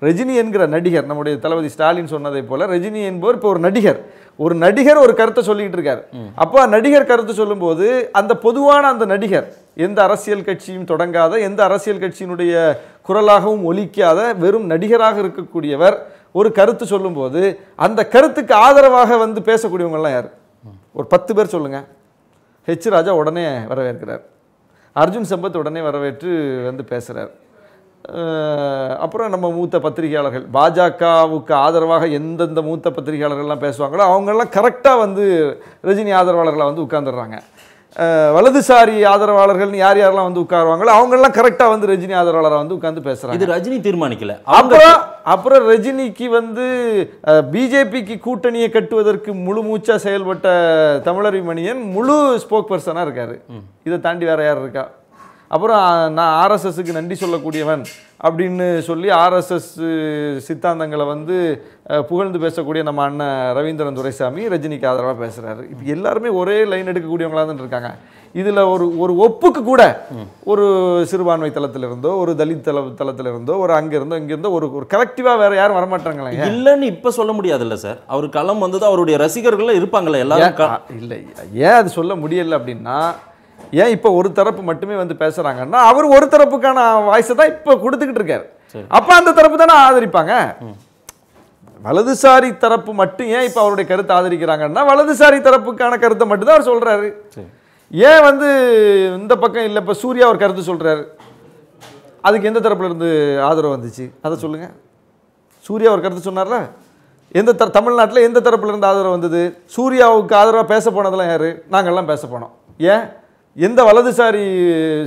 ரஜினி என்கிற நடிகர் நம்முடைய தளபதி ஸ்டாலின் சொன்னதை போல ரஜினி என்பவர் இப்போ ஒரு நடிகர் ஒரு நடிகர் ஒரு கருத்தை சொல்லிக்கிட்டு இருக்காரு அப்போ நடிகர் கருத்து சொல்லும்போது அந்த பொதுவான அந்த நடிகர் எந்த அரசியல் கட்சியும் தொடங்காத எந்த அரசியல் கட்சியினுடைய குரலாகவும் ஒலிக்காத வெறும் நடிகராக இருக்கக்கூடியவர் ஒரு கருத்து சொல்லும்போது அந்த கருத்துக்கு ஆதரவாக வந்து பேசக்கூடியவங்கள்லாம் யார் ஒரு பத்து பேர் சொல்லுங்கள் ஹெச் ராஜா உடனே வரவேற்கிறார் அர்ஜுன் சம்பத் உடனே வரவேற்று வந்து பேசுகிறார் அப்புறம் நம்ம மூத்த பத்திரிகையாளர்கள் பாஜகவுக்கு ஆதரவாக எந்தெந்த மூத்த பத்திரிகையாளர்கள்லாம் பேசுவாங்களோ அவங்கெல்லாம் கரெக்டாக வந்து ரஜினி ஆதரவாளர்களை வந்து உட்காந்துடுறாங்க வலதுசாரி ஆதரவாளர்கள்னு யார் யாரெல்லாம் வந்து உட்காருவாங்களோ அவங்கெல்லாம் கரெக்டாக வந்து ரஜினி ஆதரவாளராக வந்து உட்காந்து பேசுகிறாங்க இது ரஜினி தீர்மானிக்கல அப்புறம் அப்புறம் ரஜினிக்கு வந்து பிஜேபிக்கு கூட்டணியை கட்டுவதற்கு முழு மூச்சா செயல்பட்ட தமிழறி மணியன் முழு ஸ்போக் பர்சனாக இருக்கார் இதை தாண்டி வேற யார் இருக்கா அப்புறம் நான் ஆர்எஸ்எஸ்க்கு நன்றி சொல்லக்கூடியவன் அப்படின்னு சொல்லி ஆர்எஸ்எஸ் சித்தாந்தங்களை வந்து புகழ்ந்து பேசக்கூடிய நம்ம அண்ணன் ரவீந்திரன் துரைசாமி ரஜினிக்கு ஆதரவாக பேசுகிறாரு இப்போ எல்லாருமே ஒரே லைன் எடுக்கக்கூடியவங்களாக தான் இருக்காங்க இதில் ஒரு ஒரு ஒப்புக்கு கூட ஒரு சிறுபான்மை தளத்திலிருந்தோ ஒரு தலித் தள தளத்திலிருந்தோ ஒரு அங்கேருந்தோ இங்கேருந்தோ ஒரு ஒரு கலெக்டிவாக வேறு யாரும் வரமாட்டாங்களே இல்லைன்னு இப்போ சொல்ல முடியாதுல்ல சார் அவர் களம் வந்தது அவருடைய ரசிகர்கள் இருப்பாங்களே எல்லாரும் இல்லை ஏன் அது சொல்ல முடியலை அப்படின்னா ஏன் இப்போ ஒரு தரப்பு மட்டுமே வந்து பேசுகிறாங்கன்னா அவர் ஒரு தரப்புக்கான வாய்ஸை தான் இப்போ கொடுத்துக்கிட்டு இருக்காரு அப்போ அந்த தரப்பு தானே ஆதரிப்பாங்க வலதுசாரி தரப்பு மட்டும் ஏன் இப்போ அவருடைய கருத்தை ஆதரிக்கிறாங்கன்னா வலதுசாரி தரப்புக்கான கருத்தை மட்டும்தான் அவர் சொல்கிறாரு ஏன் வந்து இந்த பக்கம் இல்லை இப்போ சூர்யா ஒரு கருத்து சொல்கிறாரு அதுக்கு எந்த இருந்து ஆதரவு வந்துச்சு அதை சொல்லுங்கள் சூர்யா ஒரு கருத்து சொன்னார்ல எந்த த தமிழ்நாட்டில் எந்த இருந்து ஆதரவு வந்தது சூர்யாவுக்கு ஆதரவாக பேச போனதெல்லாம் யார் நாங்கள்லாம் பேச போனோம் ஏன் எந்த வலதுசாரி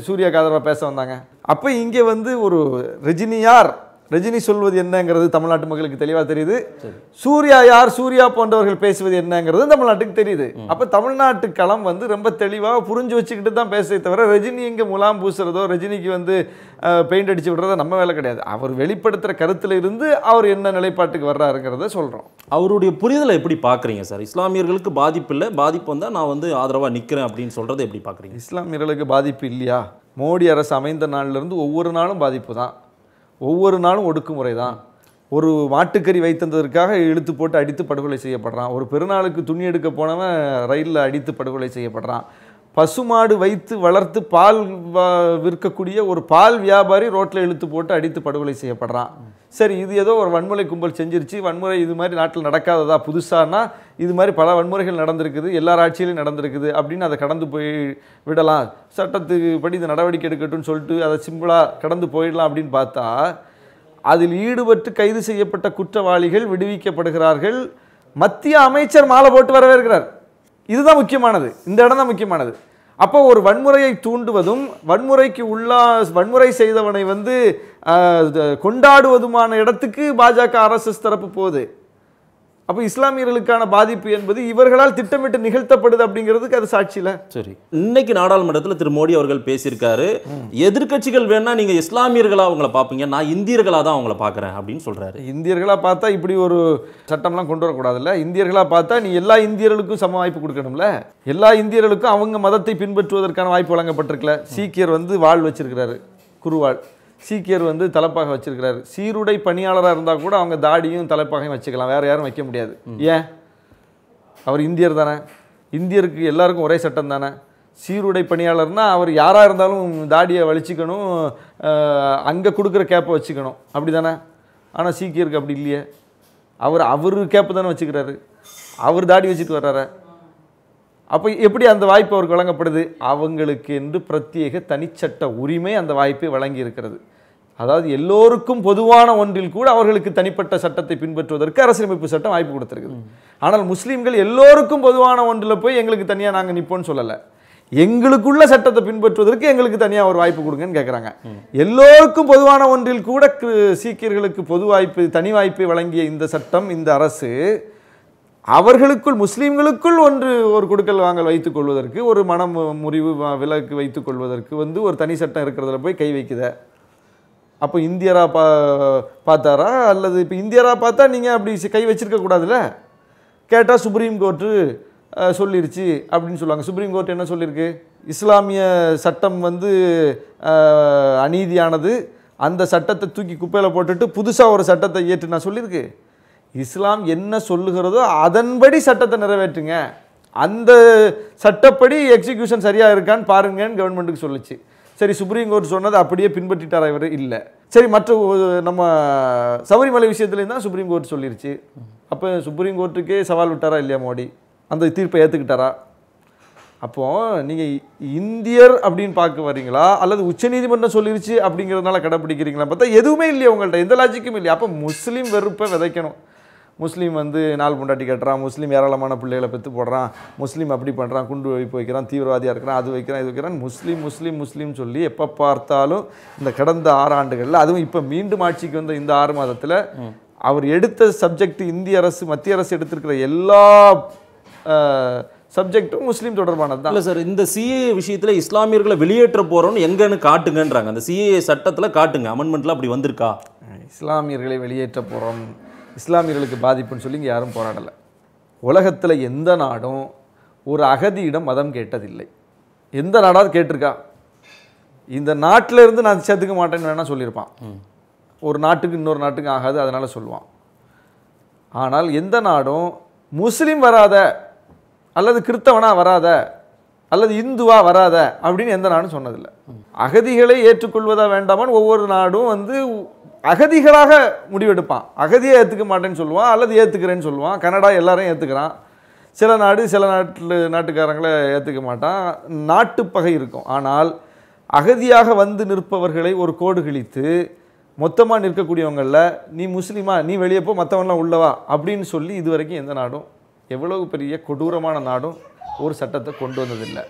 சூர்யாவுக்கு ஆதரவாக பேச வந்தாங்க அப்போ இங்கே வந்து ஒரு ரஜினியார் ரஜினி சொல்வது என்னங்கிறது தமிழ்நாட்டு மக்களுக்கு தெளிவாக தெரியுது சூர்யா யார் சூர்யா போன்றவர்கள் பேசுவது என்னங்கிறது தமிழ்நாட்டுக்கு தெரியுது அப்போ தமிழ்நாட்டு களம் வந்து ரொம்ப தெளிவாக புரிஞ்சு வச்சுக்கிட்டு தான் பேச தவிர ரஜினி இங்கே முலாம் பூசுறதோ ரஜினிக்கு வந்து பெயிண்ட் அடிச்சு விடுறதோ நம்ம வேலை கிடையாது அவர் வெளிப்படுத்துகிற கருத்தில் இருந்து அவர் என்ன நிலைப்பாட்டுக்கு வர்றாருங்கிறத சொல்கிறோம் அவருடைய புரிதலை எப்படி பார்க்குறீங்க சார் இஸ்லாமியர்களுக்கு பாதிப்பு இல்லை பாதிப்பு வந்தால் நான் வந்து ஆதரவாக நிற்கிறேன் அப்படின்னு சொல்கிறது எப்படி பார்க்குறீங்க இஸ்லாமியர்களுக்கு பாதிப்பு இல்லையா மோடி அரசு அமைந்த நாளிலிருந்து ஒவ்வொரு நாளும் பாதிப்பு தான் ஒவ்வொரு நாளும் ஒடுக்குமுறை தான் ஒரு மாட்டுக்கறி வைத்திருந்ததற்காக இழுத்து போட்டு அடித்து படுகொலை செய்யப்படுறான் ஒரு பெருநாளுக்கு துணி எடுக்க போனவன் ரயிலில் அடித்து படுகொலை செய்யப்படுறான் பசுமாடு வைத்து வளர்த்து பால் விற்கக்கூடிய ஒரு பால் வியாபாரி ரோட்டில் இழுத்து போட்டு அடித்து படுகொலை செய்யப்படுறான் சரி இது ஏதோ ஒரு வன்முறை கும்பல் செஞ்சிருச்சு வன்முறை இது மாதிரி நாட்டில் நடக்காததா புதுசானா இது மாதிரி பல வன்முறைகள் நடந்திருக்குது எல்லார் ஆட்சியிலையும் நடந்திருக்குது அப்படின்னு அதை கடந்து போய் விடலாம் சட்டத்துக்கு படி இந்த நடவடிக்கை எடுக்கட்டும்னு சொல்லிட்டு அதை சிம்பிளாக கடந்து போயிடலாம் அப்படின்னு பார்த்தா அதில் ஈடுபட்டு கைது செய்யப்பட்ட குற்றவாளிகள் விடுவிக்கப்படுகிறார்கள் மத்திய அமைச்சர் மாலை போட்டு வரவேற்கிறார் இதுதான் முக்கியமானது இந்த இடம் தான் முக்கியமானது அப்போ ஒரு வன்முறையை தூண்டுவதும் வன்முறைக்கு உள்ளா வன்முறை செய்தவனை வந்து கொண்டாடுவதுமான இடத்துக்கு பாஜக ஆர்எஸ்எஸ் தரப்பு போகுது அப்போ இஸ்லாமியர்களுக்கான பாதிப்பு என்பது இவர்களால் திட்டமிட்டு நிகழ்த்தப்படுது அப்படிங்கிறதுக்கு அது சாட்சியில் சரி இன்னைக்கு நாடாளுமன்றத்தில் திரு மோடி அவர்கள் பேசியிருக்காரு எதிர்கட்சிகள் வேணா நீங்கள் இஸ்லாமியர்களாக அவங்கள பார்ப்பீங்க நான் இந்தியர்களாக தான் அவங்கள பார்க்குறேன் அப்படின்னு சொல்கிறாரு இந்தியர்களாக பார்த்தா இப்படி ஒரு சட்டம்லாம் கொண்டு வரக்கூடாதுல்ல இந்தியர்களாக பார்த்தா நீ எல்லா இந்தியர்களுக்கும் சம வாய்ப்பு கொடுக்கணும்ல எல்லா இந்தியர்களுக்கும் அவங்க மதத்தை பின்பற்றுவதற்கான வாய்ப்பு வழங்கப்பட்டிருக்கல சீக்கியர் வந்து வாழ் வச்சிருக்கிறாரு குருவாள் சீக்கியர் வந்து தலைப்பாக வச்சிருக்கிறாரு சீருடை பணியாளராக இருந்தால் கூட அவங்க தாடியும் தலைப்பாகையும் வச்சுக்கலாம் வேறு யாரும் வைக்க முடியாது ஏன் அவர் இந்தியர் தானே இந்தியருக்கு எல்லாருக்கும் ஒரே சட்டம் தானே சீருடை பணியாளர்னால் அவர் யாராக இருந்தாலும் தாடியை வலிச்சிக்கணும் அங்கே கொடுக்குற கேப்பை வச்சுக்கணும் அப்படி தானே ஆனால் சீக்கியருக்கு அப்படி இல்லையே அவர் அவர் கேப்பு தானே வச்சுக்கிறாரு அவர் தாடி வச்சுட்டு வர்றாரு அப்போ எப்படி அந்த வாய்ப்பு அவருக்கு வழங்கப்படுது அவங்களுக்கு என்று பிரத்யேக தனிச்சட்ட உரிமை அந்த வாய்ப்பை வழங்கி இருக்கிறது அதாவது எல்லோருக்கும் பொதுவான ஒன்றில் கூட அவர்களுக்கு தனிப்பட்ட சட்டத்தை பின்பற்றுவதற்கு அரசியலமைப்பு சட்டம் வாய்ப்பு கொடுத்துருக்குது ஆனால் முஸ்லீம்கள் எல்லோருக்கும் பொதுவான ஒன்றில் போய் எங்களுக்கு தனியாக நாங்கள் நிற்போம்னு சொல்லலை எங்களுக்குள்ள சட்டத்தை பின்பற்றுவதற்கு எங்களுக்கு தனியாக ஒரு வாய்ப்பு கொடுங்கன்னு கேட்குறாங்க எல்லோருக்கும் பொதுவான ஒன்றில் கூட சீக்கியர்களுக்கு பொது வாய்ப்பு தனி வாய்ப்பை வழங்கிய இந்த சட்டம் இந்த அரசு அவர்களுக்குள் முஸ்லீம்களுக்குள் ஒன்று ஒரு கொடுக்கல் வாங்கல் வைத்துக் கொள்வதற்கு ஒரு மனம் முறிவு விலக்கு வைத்துக் கொள்வதற்கு வந்து ஒரு தனி சட்டம் இருக்கிறதுல போய் கை வைக்குதை அப்போ இந்தியரா பா பார்த்தாரா அல்லது இப்போ இந்தியராக பார்த்தா நீங்கள் அப்படி கை வச்சுருக்க கூடாதுல்ல கேட்டால் சுப்ரீம் கோர்ட்டு சொல்லிருச்சு அப்படின்னு சொல்லுவாங்க சுப்ரீம் கோர்ட் என்ன சொல்லியிருக்கு இஸ்லாமிய சட்டம் வந்து அநீதியானது அந்த சட்டத்தை தூக்கி குப்பையில் போட்டுட்டு புதுசாக ஒரு சட்டத்தை ஏற்று நான் சொல்லியிருக்கு இஸ்லாம் என்ன சொல்லுகிறதோ அதன்படி சட்டத்தை நிறைவேற்றுங்க அந்த சட்டப்படி எக்ஸிக்யூஷன் சரியாக இருக்கான்னு பாருங்கன்னு கவர்மெண்ட்டுக்கு சொல்லிச்சு சரி சுப்ரீம் கோர்ட் சொன்னது அப்படியே பின்பற்றிட்டாரா அவர் இல்லை சரி மற்ற நம்ம சபரிமலை விஷயத்துலேயும் தான் சுப்ரீம் கோர்ட் சொல்லிருச்சு அப்போ சுப்ரீம் கோர்ட்டுக்கே சவால் விட்டாரா இல்லையா மோடி அந்த தீர்ப்பை ஏற்றுக்கிட்டாரா அப்போது நீங்கள் இந்தியர் அப்படின்னு பார்க்க வரீங்களா அல்லது உச்சநீதிமன்றம் சொல்லிருச்சு அப்படிங்கிறதுனால கடைப்பிடிக்கிறீங்களா பார்த்தா எதுவுமே இல்லையா உங்கள்கிட்ட எந்த லாஜிக்கும் இல்லையா அப்போ முஸ்லீம் வெறுப்பை விதைக்கணும் முஸ்லீம் வந்து நாள் பொண்டாட்டி கட்டுறான் முஸ்லீம் ஏராளமான பிள்ளைகளை பெற்று போடுறான் முஸ்லீம் அப்படி பண்ணுறான் குண்டு வைப்பு வைக்கிறான் தீவிரவாதியாக இருக்கிறான் அது வைக்கிறான் இது வைக்கிறான் முஸ்லீம் முஸ்லீம் முஸ்லீம் சொல்லி எப்போ பார்த்தாலும் இந்த கடந்த ஆறு ஆண்டுகளில் அதுவும் இப்போ மீண்டும் ஆட்சிக்கு வந்த இந்த ஆறு மாதத்தில் அவர் எடுத்த சப்ஜெக்ட் இந்திய அரசு மத்திய அரசு எடுத்திருக்கிற எல்லா சப்ஜெக்ட்டும் முஸ்லீம் தொடர்பானது தான் இல்லை சார் இந்த சிஏ விஷயத்தில் இஸ்லாமியர்களை வெளியேற்ற போகிறோம்னு எங்கன்னு காட்டுங்கன்றாங்க அந்த சிஏ சட்டத்தில் காட்டுங்க அமெண்ட்மெண்ட்டில் அப்படி வந்திருக்கா இஸ்லாமியர்களை வெளியேற்ற போகிறோம் இஸ்லாமியர்களுக்கு பாதிப்புன்னு சொல்லி இங்கே யாரும் போராடலை உலகத்தில் எந்த நாடும் ஒரு அகதியிடம் மதம் கேட்டதில்லை எந்த நாடாவது கேட்டிருக்கா இந்த நாட்டில் இருந்து நான் சேர்த்துக்க மாட்டேன்னு வேணால் சொல்லியிருப்பான் ஒரு நாட்டுக்கு இன்னொரு நாட்டுக்கு ஆகாது அதனால் சொல்லுவான் ஆனால் எந்த நாடும் முஸ்லீம் வராத அல்லது கிறிஸ்தவனாக வராத அல்லது இந்துவா வராத அப்படின்னு எந்த நாடும் சொன்னதில்லை அகதிகளை ஏற்றுக்கொள்வதா வேண்டாமான்னு ஒவ்வொரு நாடும் வந்து அகதிகளாக முடிவெடுப்பான் அகதியை ஏற்றுக்க மாட்டேன்னு சொல்லுவான் அல்லது ஏற்றுக்கிறேன்னு சொல்லுவான் கனடா எல்லாரையும் ஏற்றுக்கிறான் சில நாடு சில நாட்டில் நாட்டுக்காரங்களை ஏற்றுக்க மாட்டான் நாட்டுப்பகை இருக்கும் ஆனால் அகதியாக வந்து நிற்பவர்களை ஒரு கோடு கிழித்து மொத்தமாக நிற்கக்கூடியவங்களில் நீ முஸ்லீமா நீ வெளியே போ மற்றவன்லாம் உள்ளவா அப்படின்னு சொல்லி இது வரைக்கும் எந்த நாடும் எவ்வளவு பெரிய கொடூரமான நாடும் ஒரு சட்டத்தை கொண்டு வந்ததில்லை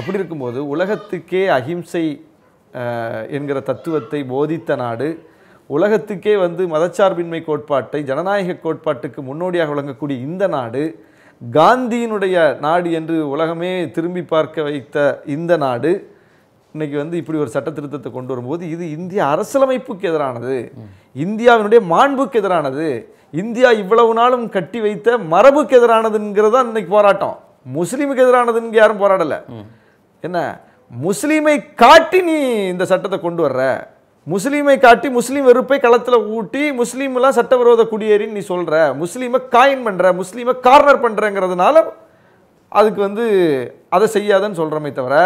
அப்படி இருக்கும்போது உலகத்துக்கே அகிம்சை என்கிற தத்துவத்தை போதித்த நாடு உலகத்துக்கே வந்து மதச்சார்பின்மை கோட்பாட்டை ஜனநாயக கோட்பாட்டுக்கு முன்னோடியாக விளங்கக்கூடிய இந்த நாடு காந்தியினுடைய நாடு என்று உலகமே திரும்பி பார்க்க வைத்த இந்த நாடு இன்றைக்கி வந்து இப்படி ஒரு சட்ட திருத்தத்தை கொண்டு வரும்போது இது இந்திய அரசியலமைப்புக்கு எதிரானது இந்தியாவினுடைய மாண்புக்கு எதிரானது இந்தியா இவ்வளவு நாளும் கட்டி வைத்த மரபுக்கு எதிரானதுங்கிறது தான் இன்றைக்கி போராட்டம் முஸ்லீமுக்கு எதிரானதுன்னு யாரும் போராடலை என்ன முஸ்லீமை காட்டி நீ இந்த சட்டத்தை கொண்டு வர்ற முஸ்லீமை காட்டி முஸ்லீம் வெறுப்பை களத்தில் ஊட்டி முஸ்லீம்லாம் சட்டவிரோத குடியேறின்னு நீ சொல்கிற முஸ்லீமை காயின் பண்ணுற முஸ்லீமை கார்னர் பண்ணுறங்கிறதுனால அதுக்கு வந்து அதை செய்யாதன்னு சொல்கிறோமே தவிர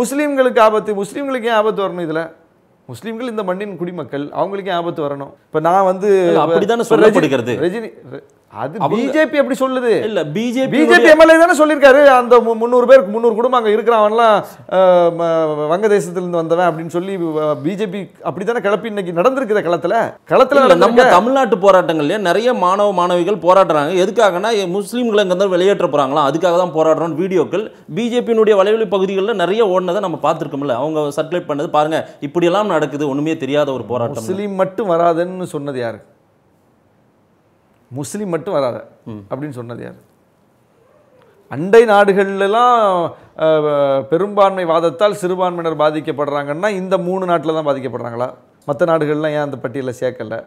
முஸ்லீம்களுக்கு ஆபத்து முஸ்லீம்களுக்கு ஏன் ஆபத்து வரணும் இதில் முஸ்லீம்கள் இந்த மண்ணின் குடிமக்கள் அவங்களுக்கு ஏன் ஆபத்து வரணும் இப்போ நான் வந்து அப்படித்தானே ரஜினி அது பிஜேபி எப்படி சொல்லுது இல்ல பிஜேபி பிஜேபி எம்எல்ஏ தானே சொல்லியிருக்காரு அந்த முந்நூறு பேர் முந்நூறு குடும்பம் அங்கே இருக்கிறவன்லாம் வங்கதேசத்திலிருந்து வந்தவன் அப்படின்னு சொல்லி பிஜேபி அப்படி தானே கிளப்பி இன்னைக்கு நடந்திருக்குது களத்தில் களத்தில் நம்ம தமிழ்நாட்டு போராட்டங்கள்லயே நிறைய மாணவ மாணவிகள் போராடுறாங்க எதுக்காகனா முஸ்லீம்களை இங்கே வெளியேற்ற போறாங்களா அதுக்காக தான் போராடுறோம் வீடியோக்கள் பிஜேபியினுடைய வலைவெளி பகுதிகளில் நிறைய ஓடினதை நம்ம பார்த்துருக்கோம்ல அவங்க சர்க்குலேட் பண்ணது பாருங்க இப்படியெல்லாம் நடக்குது ஒன்றுமே தெரியாத ஒரு போராட்டம் முஸ்லீம் மட்டும் வராதுன்னு சொன்னது யாரு முஸ்லீம் மட்டும் வராத அப்படின்னு சொன்னது யார் அண்டை நாடுகள்லாம் பெரும்பான்மை வாதத்தால் சிறுபான்மையினர் பாதிக்கப்படுறாங்கன்னா இந்த மூணு நாட்டில் தான் பாதிக்கப்படுறாங்களா மற்ற நாடுகள்லாம் ஏன் அந்த பட்டியலில் சேர்க்கலை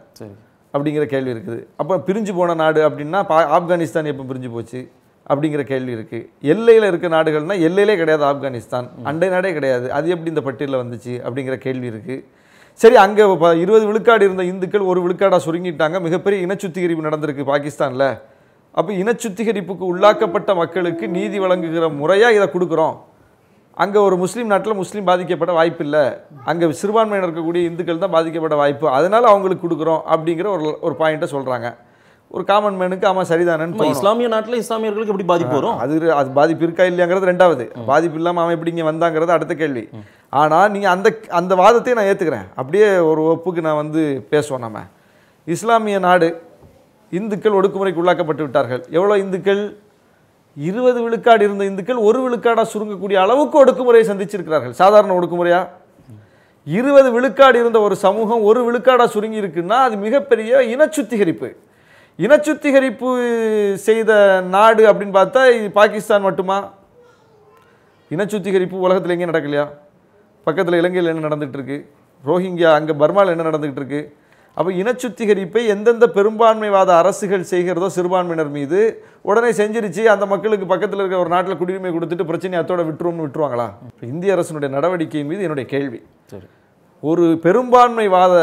அப்படிங்கிற கேள்வி இருக்குது அப்போ பிரிஞ்சு போன நாடு அப்படின்னா பா ஆப்கானிஸ்தான் எப்போ பிரிஞ்சு போச்சு அப்படிங்கிற கேள்வி இருக்குது எல்லையில் இருக்க நாடுகள்னால் எல்லையிலே கிடையாது ஆப்கானிஸ்தான் அண்டை நாடே கிடையாது அது எப்படி இந்த பட்டியலில் வந்துச்சு அப்படிங்கிற கேள்வி இருக்குது சரி அங்கே இருபது விழுக்காடு இருந்த இந்துக்கள் ஒரு விழுக்காடாக சுருங்கிட்டாங்க மிகப்பெரிய இனச்சுத்திகரிப்பு நடந்திருக்கு பாகிஸ்தானில் அப்போ இனச்சுத்திகரிப்புக்கு உள்ளாக்கப்பட்ட மக்களுக்கு நீதி வழங்குகிற முறையாக இதை கொடுக்குறோம் அங்கே ஒரு முஸ்லீம் நாட்டில் முஸ்லீம் பாதிக்கப்பட வாய்ப்பு இல்லை அங்கே சிறுபான்மையினர் இருக்கக்கூடிய இந்துக்கள் தான் பாதிக்கப்பட வாய்ப்பு அதனால் அவங்களுக்கு கொடுக்குறோம் அப்படிங்கிற ஒரு ஒரு பாயிண்ட்டை சொல்கிறாங்க ஒரு காமன் மேனுக்கு ஆமாம் சரிதானு இஸ்லாமிய நாட்டில் இஸ்லாமியர்களுக்கு எப்படி பாதிப்பு வரும் அது அது பாதிப்பு இருக்கா இல்லையாங்கிறது ரெண்டாவது பாதிப்பு இல்லாமல் அவன் எப்படி இங்கே வந்தாங்கிறது அடுத்த கேள்வி ஆனால் நீங்கள் அந்த அந்த வாதத்தையும் நான் ஏற்றுக்கிறேன் அப்படியே ஒரு ஒப்புக்கு நான் வந்து பேசுவோம் நம்ம இஸ்லாமிய நாடு இந்துக்கள் ஒடுக்குமுறைக்கு உள்ளாக்கப்பட்டு விட்டார்கள் எவ்வளோ இந்துக்கள் இருபது விழுக்காடு இருந்த இந்துக்கள் ஒரு விழுக்காடாக சுருங்கக்கூடிய அளவுக்கு ஒடுக்குமுறையை சந்திச்சிருக்கிறார்கள் சாதாரண ஒடுக்குமுறையாக இருபது விழுக்காடு இருந்த ஒரு சமூகம் ஒரு விழுக்காடாக சுருங்கி இருக்குன்னா அது மிகப்பெரிய இன சுத்திகரிப்பு இனச்சுத்திகரிப்பு செய்த நாடு அப்படின்னு பார்த்தா பாகிஸ்தான் மட்டுமா இனச்சுத்திகரிப்பு உலகத்தில் எங்கேயும் நடக்கலையா பக்கத்தில் இலங்கையில் என்ன நடந்துகிட்டு இருக்குது ரோஹிங்கியா அங்கே பர்மாவில் என்ன நடந்துகிட்ருக்கு அப்போ இனச்சுத்திகரிப்பை எந்தெந்த பெரும்பான்மைவாத அரசுகள் செய்கிறதோ சிறுபான்மையினர் மீது உடனே செஞ்சிருச்சு அந்த மக்களுக்கு பக்கத்தில் இருக்கிற ஒரு நாட்டில் குடியுரிமை கொடுத்துட்டு பிரச்சனை அத்தோட விட்டுருவோம்னு விட்டுருவாங்களா இந்திய அரசினுடைய நடவடிக்கை மீது என்னுடைய கேள்வி சரி ஒரு பெரும்பான்மைவாத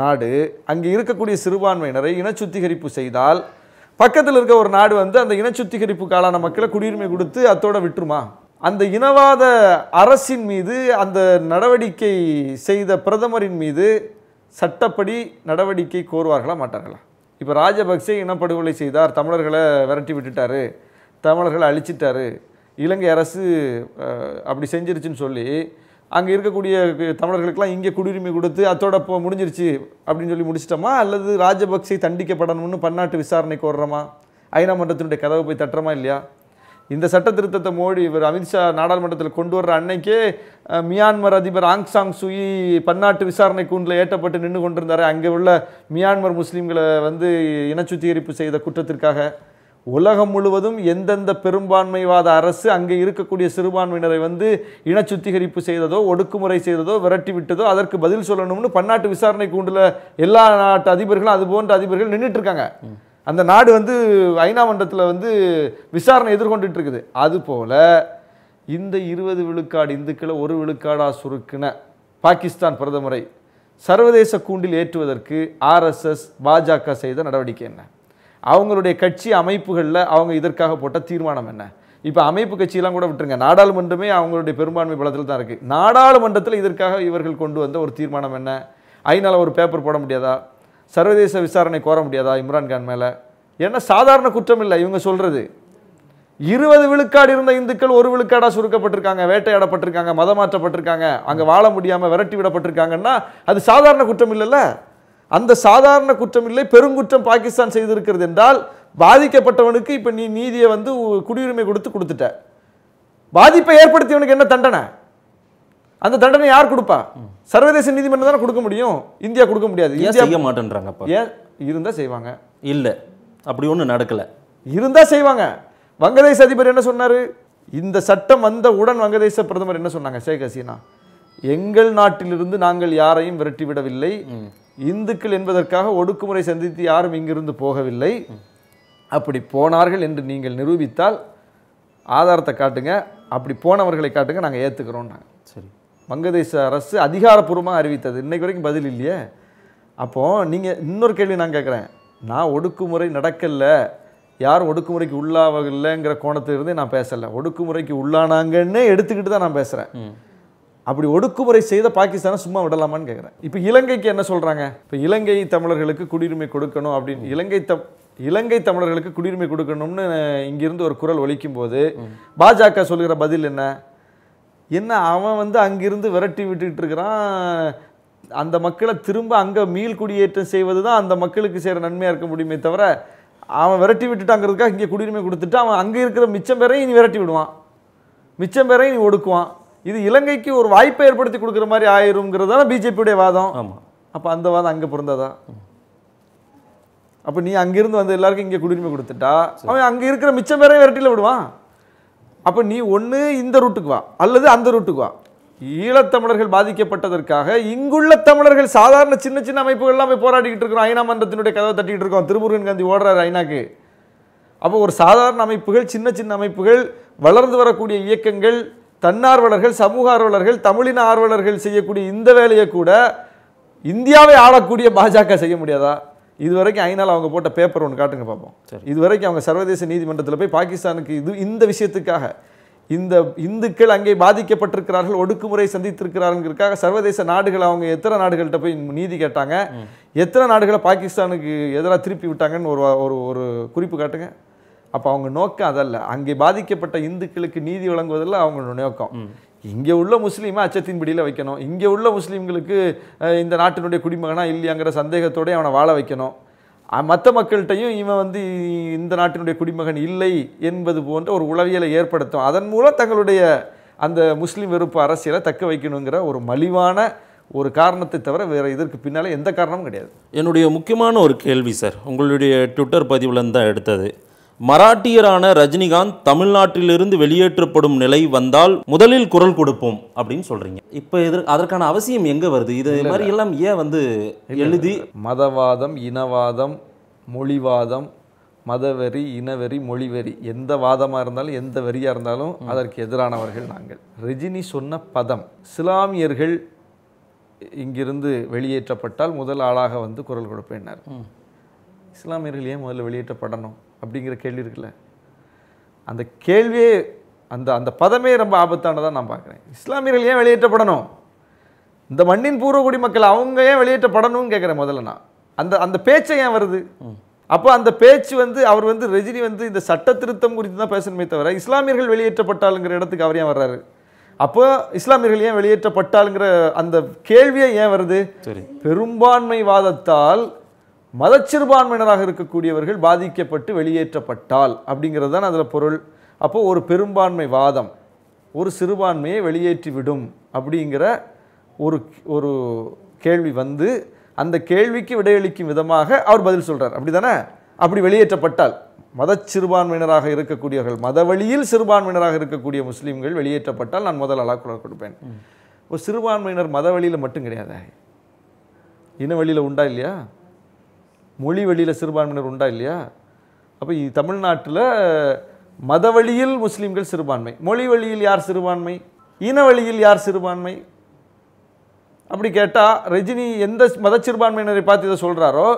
நாடு அங்கே இருக்கக்கூடிய சிறுபான்மையினரை இனச்சுத்திகரிப்பு செய்தால் பக்கத்தில் இருக்க ஒரு நாடு வந்து அந்த இனச்சுத்திகரிப்புக்காலான மக்களை குடியுரிமை கொடுத்து அத்தோட விட்டுருமா அந்த இனவாத அரசின் மீது அந்த நடவடிக்கை செய்த பிரதமரின் மீது சட்டப்படி நடவடிக்கை கோருவார்களா மாட்டார்களா இப்போ ராஜபக்சே இனப்படுகொலை செய்தார் தமிழர்களை விரட்டி விட்டுட்டாரு தமிழர்களை அழிச்சிட்டாரு இலங்கை அரசு அப்படி செஞ்சிருச்சுன்னு சொல்லி அங்கே இருக்கக்கூடிய தமிழர்களுக்கெல்லாம் இங்கே குடியுரிமை கொடுத்து அத்தோட இப்போ முடிஞ்சிருச்சு அப்படின்னு சொல்லி முடிச்சிட்டோமா அல்லது ராஜபக்சே தண்டிக்கப்படணும்னு பன்னாட்டு விசாரணை கோர்றோமா ஐநா மன்றத்தினுடைய கதவை போய் தட்டுறோமா இல்லையா இந்த சட்ட திருத்தத்தை மோடி இவர் அமித்ஷா நாடாளுமன்றத்தில் கொண்டு வர்ற அன்னைக்கே மியான்மர் அதிபர் ஆங் சாங் சுயி பன்னாட்டு விசாரணை கூண்டில் ஏற்றப்பட்டு நின்று கொண்டிருந்தார் அங்கே உள்ள மியான்மர் முஸ்லீம்களை வந்து இனச்சுத்திகரிப்பு செய்த குற்றத்திற்காக உலகம் முழுவதும் எந்தெந்த பெரும்பான்மைவாத அரசு அங்கே இருக்கக்கூடிய சிறுபான்மையினரை வந்து இன சுத்திகரிப்பு செய்ததோ ஒடுக்குமுறை செய்ததோ விரட்டி விட்டதோ அதற்கு பதில் சொல்லணும்னு பன்னாட்டு விசாரணை கூண்டில் எல்லா நாட்டு அதிபர்களும் அது போன்ற அதிபர்கள் நின்றுட்டு இருக்காங்க அந்த நாடு வந்து ஐநா மன்றத்தில் வந்து விசாரணை எதிர்கொண்டுட்டு இருக்குது அதுபோல் இந்த இருபது விழுக்காடு இந்துக்களை ஒரு விழுக்காடாக சுருக்கின பாகிஸ்தான் பிரதமரை சர்வதேச கூண்டில் ஏற்றுவதற்கு ஆர்எஸ்எஸ் பாஜக செய்த நடவடிக்கை என்ன அவங்களுடைய கட்சி அமைப்புகளில் அவங்க இதற்காக போட்ட தீர்மானம் என்ன இப்போ அமைப்பு கட்சியெல்லாம் கூட விட்டுருங்க நாடாளுமன்றமே அவங்களுடைய பெரும்பான்மை பலத்தில் தான் இருக்குது நாடாளுமன்றத்தில் இதற்காக இவர்கள் கொண்டு வந்த ஒரு தீர்மானம் என்ன ஐநாவில் ஒரு பேப்பர் போட முடியாதா சர்வதேச விசாரணை கோர முடியாதா இம்ரான்கான் மேலே ஏன்னா சாதாரண குற்றம் இல்லை இவங்க சொல்கிறது இருபது விழுக்காடு இருந்த இந்துக்கள் ஒரு விழுக்காடாக சுருக்கப்பட்டிருக்காங்க வேட்டையாடப்பட்டிருக்காங்க மதமாற்றப்பட்டிருக்காங்க அங்கே வாழ முடியாமல் விரட்டி விடப்பட்டிருக்காங்கன்னா அது சாதாரண குற்றம் இல்லைல்ல அந்த சாதாரண குற்றம் இல்லை பெருங்குற்றம் பாகிஸ்தான் செய்திருக்கிறது என்றால் பாதிக்கப்பட்டவனுக்கு இப்போ நீ நீதியை வந்து குடியுரிமை கொடுத்து கொடுத்துட்ட பாதிப்பை ஏற்படுத்தியவனுக்கு என்ன தண்டனை அந்த தண்டனை யார் கொடுப்பா சர்வதேச நீதிமன்றம் தானே கொடுக்க முடியும் இந்தியா கொடுக்க முடியாது இந்தியா செய்ய மாட்டேன்றாங்க ஏன் இருந்தால் செய்வாங்க இல்லை அப்படி ஒன்றும் நடக்கலை இருந்தால் செய்வாங்க வங்கதேச அதிபர் என்ன சொன்னார் இந்த சட்டம் வந்த உடன் வங்கதேச பிரதமர் என்ன சொன்னாங்க ஷேக் ஹசீனா எங்கள் நாட்டிலிருந்து நாங்கள் யாரையும் விரட்டிவிடவில்லை இந்துக்கள் என்பதற்காக ஒடுக்குமுறை சந்தித்து யாரும் இங்கிருந்து போகவில்லை அப்படி போனார்கள் என்று நீங்கள் நிரூபித்தால் ஆதாரத்தை காட்டுங்க அப்படி போனவர்களை காட்டுங்க நாங்கள் ஏற்றுக்கிறோம் நாங்கள் சரி வங்கதேச அரசு அதிகாரப்பூர்வமாக அறிவித்தது இன்னைக்கு வரைக்கும் பதில் இல்லையே அப்போது நீங்கள் இன்னொரு கேள்வி நான் கேட்குறேன் நான் ஒடுக்குமுறை நடக்கலை யாரும் ஒடுக்குமுறைக்கு உள்ளாவில்லைங்கிற கோணத்திலிருந்தே நான் பேசலை ஒடுக்குமுறைக்கு உள்ளானாங்கன்னே எடுத்துக்கிட்டு தான் நான் பேசுகிறேன் அப்படி ஒடுக்குமுறை செய்த பாகிஸ்தானை சும்மா விடலாமான்னு கேட்குறேன் இப்போ இலங்கைக்கு என்ன சொல்கிறாங்க இப்போ இலங்கை தமிழர்களுக்கு குடியுரிமை கொடுக்கணும் அப்படின்னு இலங்கை தம் இலங்கை தமிழர்களுக்கு குடியுரிமை கொடுக்கணும்னு இங்கிருந்து ஒரு குரல் ஒழிக்கும் போது பாஜக சொல்கிற பதில் என்ன என்ன அவன் வந்து அங்கிருந்து விரட்டி விட்டுக்கிட்டு இருக்கிறான் அந்த மக்களை திரும்ப அங்கே மீள் குடியேற்றம் செய்வது தான் அந்த மக்களுக்கு செய்கிற நன்மையாக இருக்க முடியுமே தவிர அவன் விரட்டி விட்டுட்டாங்கிறதுக்காக இங்கே குடியுரிமை கொடுத்துட்டு அவன் அங்கே இருக்கிற மிச்சம் பேரையும் இனி விரட்டி விடுவான் மிச்சம் பேரையும் நீ ஒடுக்குவான் இது இலங்கைக்கு ஒரு வாய்ப்பை ஏற்படுத்தி கொடுக்குற மாதிரி ஆயிரும்ங்கிறது தானே பிஜேபியுடைய வாதம் ஆமாம் அப்போ அந்த வாதம் அங்கே பிறந்ததா அப்போ நீ அங்கேருந்து வந்து எல்லாருக்கும் இங்கே குடியுரிமை கொடுத்துட்டா அவன் அங்கே இருக்கிற மிச்சம் பேரே விரட்டியில் விடுவான் அப்போ நீ ஒன்று இந்த ரூட்டுக்கு வா அல்லது அந்த ரூட்டுக்கு வா ஈழத்தமிழர்கள் பாதிக்கப்பட்டதற்காக இங்குள்ள தமிழர்கள் சாதாரண சின்ன சின்ன அமைப்புகள்லாம் போய் போராடிக்கிட்டு இருக்கிறோம் ஐநா மன்றத்தினுடைய கதவை தட்டிக்கிட்டு இருக்கோம் திருமுருகன் காந்தி ஓடுறாரு ஐநாக்கு அப்போ ஒரு சாதாரண அமைப்புகள் சின்ன சின்ன அமைப்புகள் வளர்ந்து வரக்கூடிய இயக்கங்கள் தன்னார்வலர்கள் சமூக ஆர்வலர்கள் தமிழின ஆர்வலர்கள் செய்யக்கூடிய இந்த வேலையை கூட இந்தியாவை ஆளக்கூடிய பாஜக செய்ய முடியாதா இது வரைக்கும் ஐநாள் அவங்க போட்ட பேப்பர் ஒன்று காட்டுங்க பார்ப்போம் இது வரைக்கும் அவங்க சர்வதேச நீதிமன்றத்தில் போய் பாகிஸ்தானுக்கு இது இந்த விஷயத்துக்காக இந்த இந்துக்கள் அங்கே பாதிக்கப்பட்டிருக்கிறார்கள் ஒடுக்குமுறை சந்தித்திருக்கிறாருங்கிறதுக்காக சர்வதேச நாடுகள் அவங்க எத்தனை நாடுகள்கிட்ட போய் நீதி கேட்டாங்க எத்தனை நாடுகளை பாகிஸ்தானுக்கு எதிராக திருப்பி விட்டாங்கன்னு ஒரு ஒரு ஒரு குறிப்பு காட்டுங்க அப்போ அவங்க நோக்கம் அதல்ல அங்கே பாதிக்கப்பட்ட இந்துக்களுக்கு நீதி வழங்குவதில் அவங்களோட நோக்கம் இங்கே உள்ள முஸ்லீமை அச்சத்தின் பிடியில் வைக்கணும் இங்கே உள்ள முஸ்லீம்களுக்கு இந்த நாட்டினுடைய குடிமகனாக இல்லையாங்கிற சந்தேகத்தோடய அவனை வாழ வைக்கணும் மற்ற மக்கள்கிட்டையும் இவன் வந்து இந்த நாட்டினுடைய குடிமகன் இல்லை என்பது போன்ற ஒரு உளவியலை ஏற்படுத்தும் அதன் மூலம் தங்களுடைய அந்த முஸ்லீம் வெறுப்பு அரசியலை தக்க வைக்கணுங்கிற ஒரு மலிவான ஒரு காரணத்தை தவிர வேறு இதற்கு பின்னால் எந்த காரணமும் கிடையாது என்னுடைய முக்கியமான ஒரு கேள்வி சார் உங்களுடைய ட்விட்டர் பதிவில் தான் எடுத்தது மராட்டியரான ரஜினிகாந்த் தமிழ்நாட்டிலிருந்து வெளியேற்றப்படும் நிலை வந்தால் முதலில் குரல் கொடுப்போம் அப்படின்னு சொல்றீங்க இப்ப எதிர் அதற்கான அவசியம் எங்க வருது இது மாதிரி எல்லாம் ஏன் வந்து எழுதி மதவாதம் இனவாதம் மொழிவாதம் மதவெறி இனவெறி மொழிவெறி எந்த வாதமாக இருந்தாலும் எந்த வரியாக இருந்தாலும் அதற்கு எதிரானவர்கள் நாங்கள் ரஜினி சொன்ன பதம் இஸ்லாமியர்கள் இங்கிருந்து வெளியேற்றப்பட்டால் முதல் ஆளாக வந்து குரல் கொடுப்பேன் இஸ்லாமியர்கள் ஏன் முதல்ல வெளியேற்றப்படணும் அப்படிங்கிற கேள்வி இருக்குல்ல அந்த கேள்வியே அந்த அந்த பதமே ரொம்ப ஆபத்தானதாக நான் பார்க்குறேன் இஸ்லாமியர்கள் ஏன் வெளியேற்றப்படணும் இந்த மண்ணின் பூர்வகுடி மக்கள் அவங்க ஏன் வெளியேற்றப்படணும்னு கேட்குறேன் முதல்ல நான் அந்த அந்த பேச்சை ஏன் வருது அப்போ அந்த பேச்சு வந்து அவர் வந்து ரஜினி வந்து இந்த சட்ட திருத்தம் குறித்து தான் பேசணுமே தவிர இஸ்லாமியர்கள் வெளியேற்றப்பட்டாலுங்கிற இடத்துக்கு அவர் ஏன் வர்றாரு அப்போ இஸ்லாமியர்கள் ஏன் வெளியேற்றப்பட்டாலுங்கிற அந்த கேள்வியே ஏன் வருது பெரும்பான்மைவாதத்தால் மதச்சிறுபான்மையினராக இருக்கக்கூடியவர்கள் பாதிக்கப்பட்டு வெளியேற்றப்பட்டால் அப்படிங்கிறது தான் அதில் பொருள் அப்போது ஒரு பெரும்பான்மை வாதம் ஒரு சிறுபான்மையை வெளியேற்றிவிடும் அப்படிங்கிற ஒரு ஒரு கேள்வி வந்து அந்த கேள்விக்கு விடையளிக்கும் விதமாக அவர் பதில் சொல்கிறார் அப்படி தானே அப்படி வெளியேற்றப்பட்டால் மத சிறுபான்மையினராக இருக்கக்கூடியவர்கள் மத வழியில் சிறுபான்மையினராக இருக்கக்கூடிய முஸ்லீம்கள் வெளியேற்றப்பட்டால் நான் முதல் அலாக்குரல் கொடுப்பேன் ஒரு சிறுபான்மையினர் மத வழியில் மட்டும் கிடையாது இன வழியில் உண்டா இல்லையா மொழி வழியில் சிறுபான்மையினர் உண்டா இல்லையா அப்போ தமிழ்நாட்டில் மத வழியில் முஸ்லீம்கள் சிறுபான்மை மொழி வழியில் யார் சிறுபான்மை இன வழியில் யார் சிறுபான்மை அப்படி கேட்டால் ரஜினி எந்த மத சிறுபான்மையினரை பார்த்து இதை சொல்கிறாரோ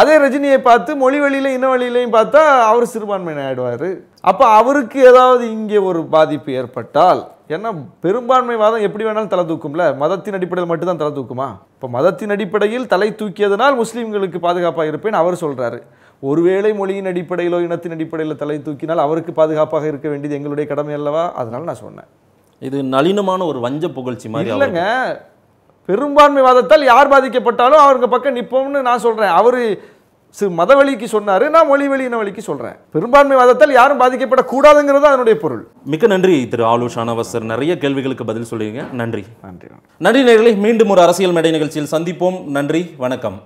அதே ரஜினியை பார்த்து மொழி வழியில் இன வழியிலையும் பார்த்தா அவர் சிறுபான்மையினர் ஆகிடுவார் அப்போ அவருக்கு ஏதாவது இங்கே ஒரு பாதிப்பு ஏற்பட்டால் ஏன்னா பெரும்பான்மைவாதம் எப்படி வேணாலும் தலை தூக்கும்ல மதத்தின் அடிப்படையில் மட்டும்தான் தலை தூக்குமா இப்போ மதத்தின் அடிப்படையில் தலை தூக்கியதனால் முஸ்லீம்களுக்கு பாதுகாப்பாக இருப்பேன் அவர் சொல்கிறாரு ஒருவேளை மொழியின் அடிப்படையிலோ இனத்தின் அடிப்படையில் தலை தூக்கினால் அவருக்கு பாதுகாப்பாக இருக்க வேண்டியது எங்களுடைய கடமை அல்லவா அதனால் நான் சொன்னேன் இது நளினமான ஒரு வஞ்ச புகழ்ச்சி மாதிரி இல்லைங்க பெரும்பான்மைவாதத்தால் யார் பாதிக்கப்பட்டாலும் அவருங்க பக்கம் நிற்போம்னு நான் சொல்கிறேன் அவர் சிறு மதவழிக்கு சொன்னாரு நான் மொழி வழி வழிக்கு சொல்றேன் பெரும்பான்மை வாதத்தால் யாரும் பாதிக்கப்படக்கூடாதுங்கிறது அதனுடைய பொருள் மிக்க நன்றி திரு ஆலு ஷானவாசர் நிறைய கேள்விகளுக்கு பதில் சொல்லிடுங்க நன்றி நன்றி நன்றி நேர்களை மீண்டும் ஒரு அரசியல் மேடை நிகழ்ச்சியில் சந்திப்போம் நன்றி வணக்கம்